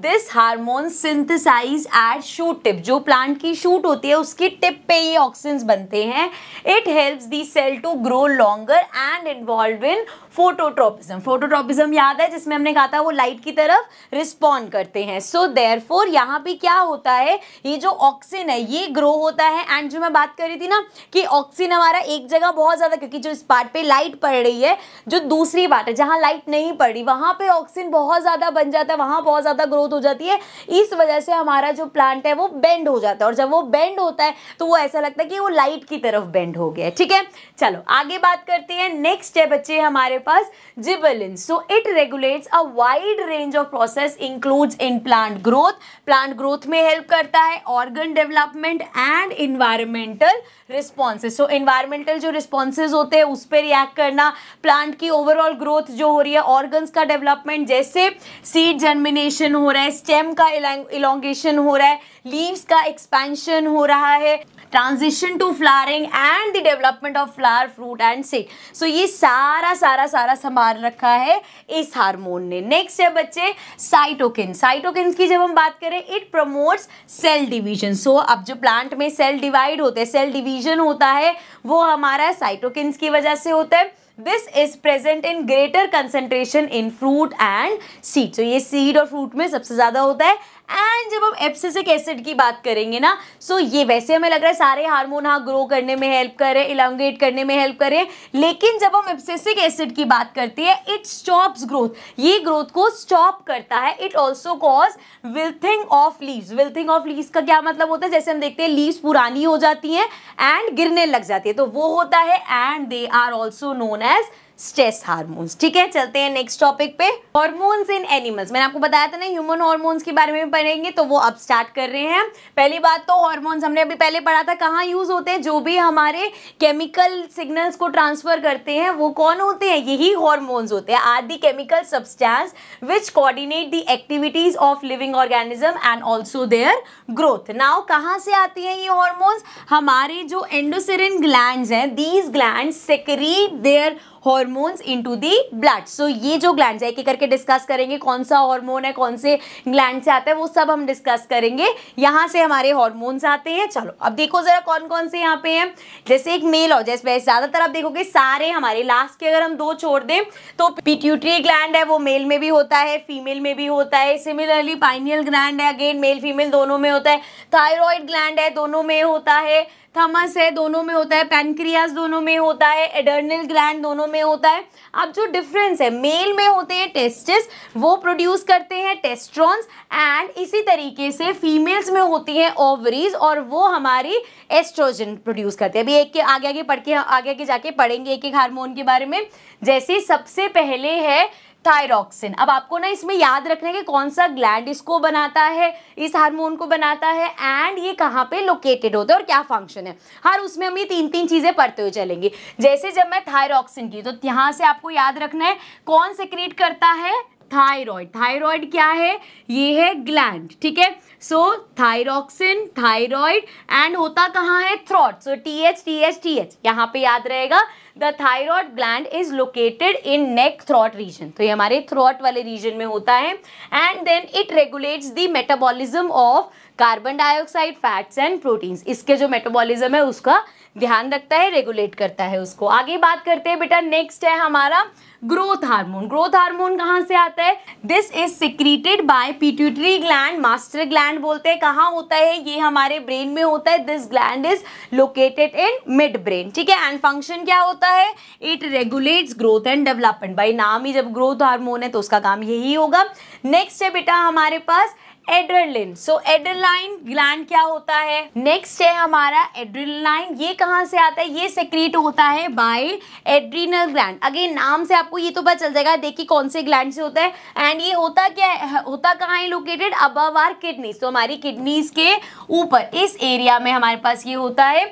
this hormone synthesize at shoot tip जो plant की shoot होती है उसकी tip पे ये auxins बनते हैं it helps the cell to grow longer and involved in phototropism phototropism याद है जिसमें हमने कहा था वो लाइट की तरफ रिस्पॉन्ड करते हैं सो देयर फोर यहाँ पे क्या होता है ये जो ऑक्सिन है ये ग्रो होता है एंड जो मैं बात कर रही थी ना कि ऑक्सीजन हमारा एक जगह बहुत ज़्यादा क्योंकि जो इस पार्ट पे लाइट पड़ रही है जो दूसरी पार्ट है जहाँ लाइट नहीं पड़ रही वहाँ पे ऑक्सीजन बहुत ज़्यादा बन जाता है वहाँ बहुत ज़्यादा ग्रोथ हो जाती है इस वजह से हमारा जो प्लांट है वो बेंड हो जाता है और जब वो बेंड होता है तो वो ऐसा लगता है कि वो लाइट की तरफ बेंड हो गया ठीक है चलो आगे बात करते हैं नेक्स्ट है बच्चे हमारे पास gibberellin so it regulates a wide range of process includes in plant growth plant growth में हेल्प करता है ऑर्गन डेवलपमेंट एंड इन्वा इन्वायरमेंटल रिस्पॉन्सेज सो इन्वायरमेंटल जो रिस्पॉन्सेज होते हैं उस पर रिएक्ट करना प्लांट की ओवरऑल ग्रोथ जो हो रही है ऑर्गन्स का डेवलपमेंट जैसे सीड जर्मिनेशन हो रहा है स्टेम का इलांगेशन हो रहा है लीव्स का एक्सपेंशन हो रहा है transition to flowering and the development of flower fruit and seed so ये सारा सारा सारा संभाल रखा है इस हार्मोन ने नेक्स्ट है बच्चे साइटोकिन साइटोकिन की जब हम बात करें it promotes cell division so अब जो प्लांट में सेल डिवाइड होते हैं सेल डिवीजन होता है वो हमारा साइटोकिन की वजह से होता है this is present in greater concentration in fruit and seed So ये सीड और फ्रूट में सबसे ज़्यादा होता है एंड जब हम एप्सिसिक एसिड की बात करेंगे ना सो so ये वैसे हमें लग रहा है सारे हार्मोन हाँ ग्रो करने में हेल्प कर रहे हैं इलांगेट करने में हेल्प कर रहे हैं लेकिन जब हम एप्सिसिक एसिड की बात करते हैं इट स्टॉप्स ग्रोथ ये ग्रोथ को स्टॉप करता है it also cause wilting of leaves wilting of leaves का क्या मतलब होता है जैसे हम देखते हैं लीव्स पुरानी हो जाती हैं एंड गिरने लग जाती है तो वो होता है and they are also known as stress hormones ठीक है चलते हैं नेक्स्ट टॉपिक पे हॉर्मोन्स इन एनिमल्स मैंने आपको बताया था ना ह्यूमन हॉर्मोन्स के बारे में पढ़ेंगे तो वो अब स्टार्ट कर रहे हैं पहली बात तो हॉर्मोन्स हमने अभी पहले पढ़ा था कहाँ यूज होते हैं जो भी हमारे केमिकल सिग्नल्स को ट्रांसफर करते हैं वो कौन होते हैं यही हॉर्मोन्स होते हैं are the chemical substance which coordinate the activities of living organism and also their growth now कहाँ से आती हैं ये हॉर्मोन्स हमारे जो एंडोसेरिन ग्लैंड हैं these gland secrete their hormones into the blood so ये जो ग्लैंड है एक करके डिस्कस करेंगे कौन सा हॉर्मोन है कौन से ग्लैंड से आता है वो सब हम डिस्कस करेंगे यहाँ से हमारे हॉर्मोन्स आते हैं चलो अब देखो जरा कौन कौन से यहाँ पे हैं जैसे एक मेल और जैसे ज़्यादातर आप देखोगे सारे हमारे लास्ट के अगर हम दो छोड़ दें तो पिट्यूटरी ग्लैंड है वो मेल में भी होता है फीमेल में भी होता है सिमिलरली पाइनियल ग्लैंड है अगेन मेल फीमेल दोनों में होता है थायरॉयड ग्लैंड है दोनों में होता है थमस है दोनों में होता है पैनक्रियाज दोनों में होता है एडर्नल ग्लैंड दोनों में होता है अब जो डिफरेंस है मेल में होते हैं टेस्टिस वो प्रोड्यूस करते हैं टेस्ट्रॉन्स एंड इसी तरीके से फीमेल्स में होती हैं ओवरीज और वो हमारी एस्ट्रोजन प्रोड्यूस करते हैं अभी एक के आगे आगे पढ़ के आगे आगे जाके पढ़ेंगे एक एक हारमोन के बारे में जैसे सबसे पहले है थायरॉक्सिन अब आपको ना इसमें याद रखना है कि कौन सा ग्लैंड इसको बनाता है इस हार्मोन को बनाता है एंड ये कहाँ पे लोकेटेड होता है और क्या फंक्शन है हर उसमें हम ये तीन तीन चीज़ें पढ़ते हुए चलेंगे जैसे जब मैं थायरॉक्सिन की तो यहाँ से आपको याद रखना है कौन क्रिएट करता है थायरॉयड थायरॉयड क्या है ये है ग्लैंड ठीक है सो थायरॉक्सिन थायरॉयड एंड होता कहाँ है throat so T H T H T H यहाँ पे याद रहेगा the thyroid gland is located in neck throat region तो ये हमारे थ्रॉट वाले रीजन में होता है and then it regulates the metabolism of carbon dioxide fats and proteins इसके जो मेटाबॉलिज्म है उसका ध्यान रखता है रेगुलेट करता है उसको आगे बात करते हैं बेटा नेक्स्ट है हमारा ग्रोथ हार्मोन ग्रोथ हार्मोन कहाँ से आता है this is secreted by pituitary gland master gland बोलते हैं कहाँ होता है ये हमारे ब्रेन में होता है this gland is located in mid brain ठीक है एंड फंक्शन क्या होता है it regulates growth and development by नाम ही जब ग्रोथ हार्मोन है तो उसका काम यही होगा नेक्स्ट है बेटा हमारे पास एड्रेलिन सो एड्रेलाइन ग्लैंड क्या होता है नेक्स्ट है हमारा एड्रेलाइन ये कहाँ से आता है ये सेक्रेट होता है बाय एड्रीनल ग्लैंड अगेन नाम से आपको ये तो पता चल जाएगा देखिए कौन से ग्लैंड से होता है एंड ये होता क्या है होता कहाँ है लोकेटेड अबव आर किडनी तो हमारी किडनीज के ऊपर इस एरिया में हमारे पास ये होता है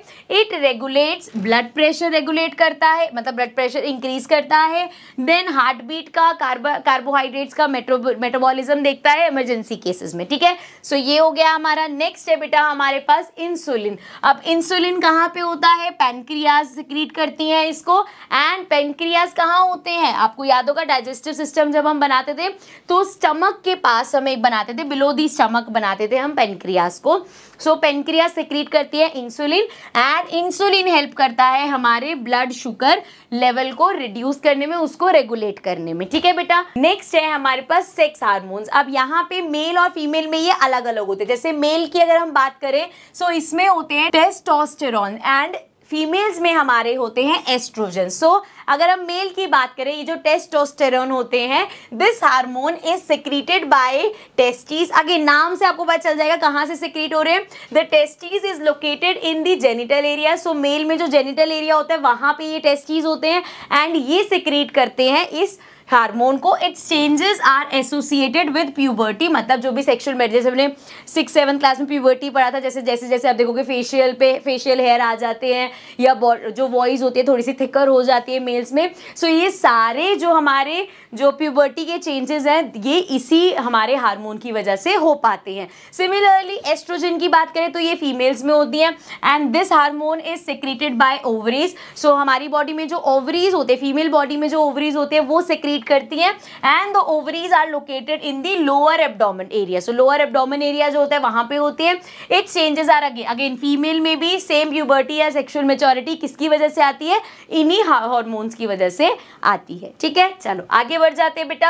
it regulates blood pressure regulate करता है मतलब ब्लड प्रेशर इंक्रीज करता है देन हार्ट बीट का कार्बोहाइड्रेट्स का मेटोबॉलिज्म देखता है इमरजेंसी केसेस में में ठीक है सो ये हो गया हमारा नेक्स्ट है बेटा हमारे पास इंसुलिन अब इंसुलिन कहाँ पे होता है पेनक्रियाज सिक्रीट करती हैं इसको एंड पेनक्रियाज कहाँ होते हैं आपको याद होगा डाइजेस्टिव सिस्टम जब हम बनाते थे तो स्टमक के पास हम एक बनाते थे बिलो दी स्टमक बनाते थे हम पेनक्रियाज को सो पेनक्रिया सिक्रीट करती है इंसुलिन एंड इंसुलिन हेल्प करता है हमारे ब्लड शुगर लेवल को रिड्यूस करने में उसको रेगुलेट करने में ठीक है बेटा नेक्स्ट है हमारे पास सेक्स हार्मोन्स अब यहाँ पे मेल और फीमेल में ये अलग अलग होते हैं जैसे मेल की अगर हम बात करें सो so इसमें होते हैं टेस्टोस्टेरॉन एंड फीमेल्स में हमारे होते हैं एस्ट्रोजन सो so, अगर हम मेल की बात करें ये जो टेस्टोस्टेरोन होते हैं this hormone is secreted by testes अगे नाम से आपको पता चल जाएगा कहाँ से सिक्रीट हो रहे हैं the testes is located in the genital area so male में जो जेनिटल एरिया होता है वहाँ पे ये टेस्टीज होते हैं एंड ये सिक्रीट करते हैं इस हार्मोन को its changes are associated with puberty मतलब जो भी सेक्शुअल मेरे जैसे हमने सिक्स सेवन क्लास में प्यूबर्टी पढ़ा था जैसे जैसे जैसे आप देखोगे फेशियल पे फेशियल हेयर आ जाते हैं या जो वॉइस होती है थोड़ी सी थिकर हो जाती है मेल्स में सो so ये सारे जो हमारे जो प्यूबर्टी के चेंजेस हैं ये इसी हमारे हार्मोन की वजह से हो पाते हैं सिमिलरली एस्ट्रोजन की बात करें तो ये फीमेल्स में होती हैं and this hormone is secreted by ovaries so हमारी बॉडी में जो ओवरीज होते हैं फीमेल बॉडी में जो ओवरीज होते हैं वो सिक्रीट करती हैं and the ovaries are located in the lower abdomen area so lower abdomen area जो होता है वहाँ पर होते हैं it changes are again again female में भी सेम प्यूबर्टी या सेक्शुअल मेचोरिटी किसकी वजह से आती है इन्हीं हार्मोन्स की वजह से आती है ठीक है चलो आगे बढ़ जाते हैं बेटा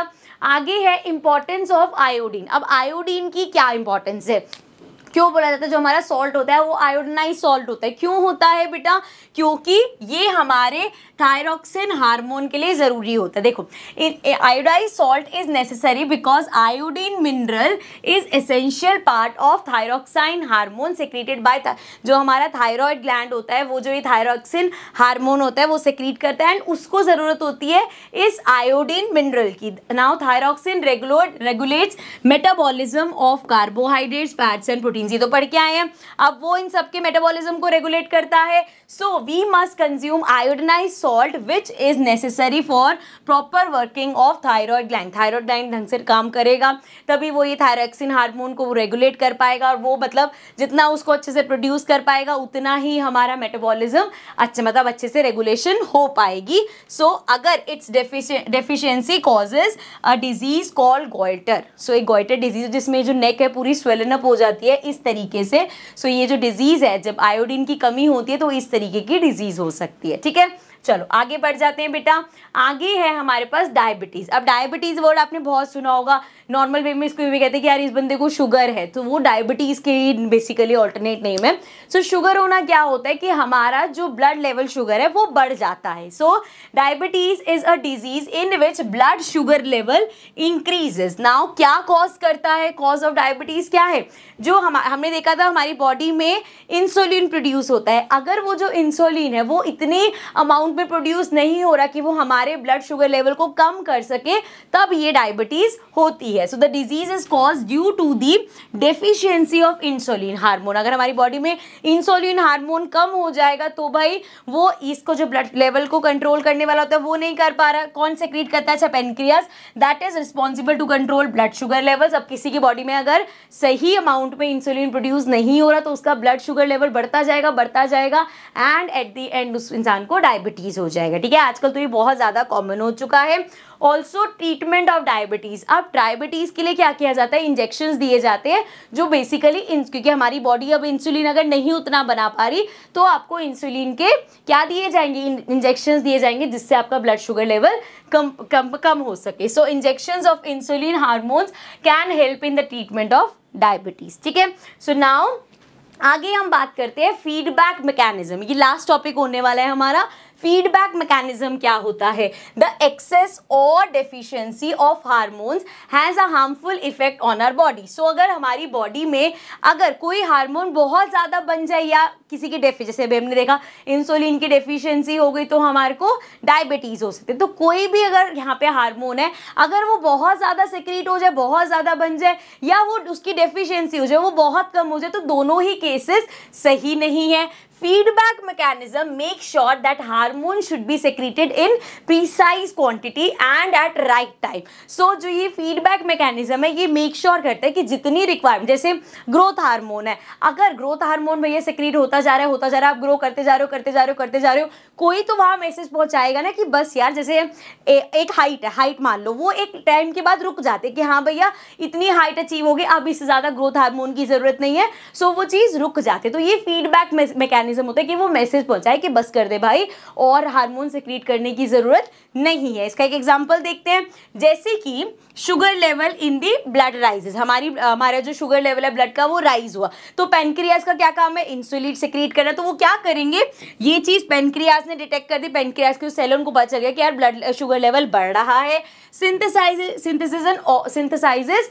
आगे है इंपॉर्टेंस ऑफ आयोडीन अब आयोडीन की क्या इंपॉर्टेंस है क्यों बोला जाता है जो हमारा सॉल्ट होता है वो आयोडनाइज सॉल्ट होता है क्यों होता है बेटा क्योंकि ये हमारे थायरॉक्सिन हार्मोन के लिए ज़रूरी होता है देखो iodise salt is necessary because iodine mineral is essential part of thyroxine hormone secreted by जो हमारा थायरॉयड ग्लैंड होता है वो जो ये थायरॉक्सिन हार्मोन होता है वो सिक्रीट करता है एंड उसको ज़रूरत होती है इस आयोडीन मिनरल की now thyroxine regulate regulates metabolism of carbohydrates fats and protein ग्रीन जी तो पढ़ के आए हैं अब वो इन सबके मेटाबॉलिज्म को रेगुलेट करता है so we must consume iodise salt which is necessary for proper working of thyroid gland. Thyroid gland ढंग से काम करेगा तभी वो ये थायरक्सिन हार्मोन को रेगुलेट कर पाएगा और वो मतलब जितना उसको अच्छे से प्रोड्यूस कर पाएगा उतना ही हमारा मेटाबॉलिज्म अच्छा मतलब अच्छे से रेगुलेशन हो पाएगी सो so, अगर its deficiency causes a disease call goitre so एक गोइटर डिजीज जिसमें जो नेक है पूरी स्वेलनअप हो जाती है इस तरीके से सो so, ये जो डिजीज़ है जब आयोडीन की कमी होती है तो इस तरीके की डिजीज हो सकती है ठीक है चलो आगे बढ़ जाते हैं बेटा आगे है हमारे पास डायबिटीज़ अब डायबिटीज़ वर्ड आपने बहुत सुना होगा नॉर्मल वे में इसको भी कहते हैं कि यार इस बंदे को शुगर है तो वो डायबिटीज़ के ही बेसिकली ऑल्टरनेट नेम है सो so, शुगर होना क्या होता है कि हमारा जो ब्लड लेवल शुगर है वो बढ़ जाता है so diabetes is a disease in which blood sugar level increases now क्या कॉज करता है कॉज ऑफ डायबिटीज़ क्या है जो हम हमने देखा था हमारी बॉडी में इंसुलिन प्रोड्यूस होता है अगर वो जो इंसुलिन है वो इतने अमाउंट में प्रोड्यूस नहीं हो रहा कि वो हमारे ब्लड शुगर लेवल को कम कर सके तब ये डायबिटीज़ होती है है so the disease is cause due to the deficiency of insulin hormone अगर हमारी बॉडी में इंसुलिन हार्मोन कम हो जाएगा तो भाई वो इसको जो ब्लड लेवल को कंट्रोल करने वाला होता है वो नहीं कर पा रहा कौन से क्रिएट करता है अच्छा pancreas that is responsible to control blood sugar levels अब किसी की बॉडी में अगर सही अमाउंट में इंसुलिन प्रोड्यूस नहीं हो रहा तो उसका ब्लड शुगर लेवल बढ़ता जाएगा बढ़ता जाएगा एंड एट दी एंड उस इंसान को डायबिटीज़ हो जाएगा ठीक है आजकल तो ये बहुत ज़्यादा कॉमन हो चुका है ऑल्सो ट्रीटमेंट ऑफ डायबिटीज़ अब डायबिटीज़ के लिए क्या किया जाता है इंजेक्शन दिए जाते हैं जो बेसिकली क्योंकि हमारी बॉडी अब इंसुलिन अगर नहीं उतना बना पा रही तो आपको इंसुलिन के क्या दिए जाएंगे इंजेक्शन दिए जाएंगे जिससे आपका ब्लड शुगर लेवल कम कम कम हो सके so injection of insulin hormones can help in the treatment of diabetes ठीक है सो नाउ आगे हम बात करते हैं फीडबैक मैकेनिज्म ये लास्ट टॉपिक होने वाला है हमारा फीडबैक मैकेनिज्म क्या होता है द एक्सेस और deficiency of hormones has a harmful effect on our body so अगर हमारी बॉडी में अगर कोई हार्मोन बहुत ज़्यादा बन जाए या किसी की डेफिश जैसे अभी हमने देखा इंसुलिन की डेफिशिएंसी हो गई तो हमारे को डायबिटीज़ हो सकती है तो कोई भी अगर यहाँ पे हार्मोन है अगर वो बहुत ज़्यादा सिक्रीट हो जाए बहुत ज़्यादा बन जाए या वो उसकी डेफिशिएंसी हो जाए वो बहुत कम हो जाए तो दोनों ही केसेस सही नहीं है feedback mechanism makes sure that hormone should be secreted in precise quantity and at right time. So जो ये feedback mechanism है ये make sure करता है कि जितनी requirement जैसे growth hormone है अगर growth hormone भैया secrete होता जा रहा है होता जा रहा है आप grow करते जा रहे हो करते जा रहे हो करते जा रहे हो कोई तो वहाँ मैसेज पहुँचाएगा ना कि बस यार जैसे ए, एक हाइट है हाइट मान लो वो एक टाइम के बाद रुक जाते कि हाँ भैया इतनी हाइट अचीव होगी अब इससे ज़्यादा ग्रोथ हार्मोन की ज़रूरत नहीं है सो so, वो चीज़ रुक जाते तो ये फीडबैक मैकेनिज्म मैकेनिज्म होता है कि वो मैसेज पहुंचाए कि बस कर दे भाई और हार्मोन सिक्रीट करने की ज़रूरत नहीं है इसका एक एग्जाम्पल देखते हैं जैसे कि sugar level in the blood rises हमारी हमारा जो शुगर लेवल है ब्लड का वो राइज हुआ तो पेनक्रियाज का क्या काम है इंसुलिन सिक्रीट करना तो वो क्या करेंगे ये चीज़ पेनक्रियाज ने डिटेक्ट कर दी पेनक्रियाज के सेल उनको पता चल गया कि यार ब्लड शुगर लेवल बढ़ रहा है synthesize synthesis synthesizes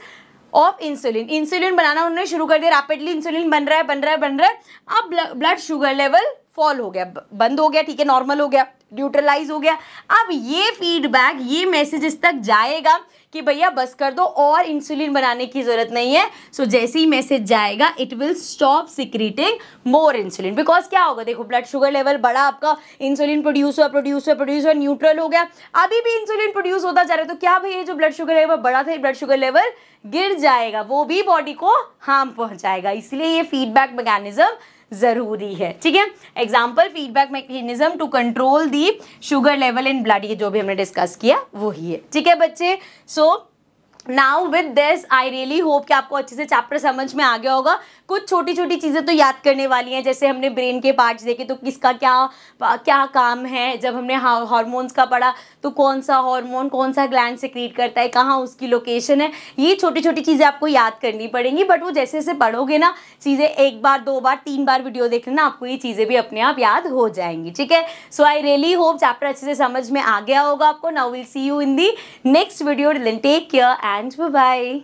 of insulin insulin बनाना उन्होंने शुरू कर दिया रैपिडली इंसुलिन बन रहा है बन रहा है बन रहा है अब ब्लड शुगर लेवल फॉल हो गया बंद हो गया ठीक है नॉर्मल हो गया न्यूट्रलाइज हो गया अब ये फीडबैक ये इस तक जाएगा कि भैया बस कर दो और इंसुलिन बनाने की ज़रूरत नहीं है सो so, जैसे ही मैसेज जाएगा it will stop secreting more insulin because क्या होगा देखो ब्लड शुगर लेवल बड़ा आपका इंसुलिन प्रोड्यूस हुआ प्रोड्यूस हुआ प्रोड्यूस हुआ न्यूट्रल हो गया अभी भी इंसुलिन प्रोड्यूस होता जा रहा है तो क्या भैया जो ब्लड शुगर लेवल बड़ा था ब्लड शुगर लेवल गिर जाएगा वो भी बॉडी को हार्म पहुंचाएगा इसलिए ये फीडबैक मैकेनिज्म ज़रूरी है ठीक है example feedback mechanism to control the sugar level in blood ये जो भी हमने डिस्कस किया वही है ठीक है बच्चे so so, now with this I really hope कि आपको अच्छे से चैप्टर समझ में आ गया होगा कुछ छोटी छोटी चीज़ें तो याद करने वाली हैं जैसे हमने ब्रेन के पार्ट्स देखे तो किसका क्या क्या काम है जब हमने हार्मोन्स का पढ़ा तो कौन सा हार्मोन कौन सा ग्लैंड सिक्रीट करता है कहाँ उसकी लोकेशन है ये छोटी छोटी चीज़ें आपको याद करनी पड़ेंगी बट वो जैसे जैसे पढ़ोगे ना चीज़ें एक बार दो बार तीन बार वीडियो देख लेना आपको ये चीज़ें भी अपने आप याद हो जाएंगी ठीक है so I really hope chapter अच्छे से समझ में आ गया होगा आपको now will see you in the next video take care and bye-bye.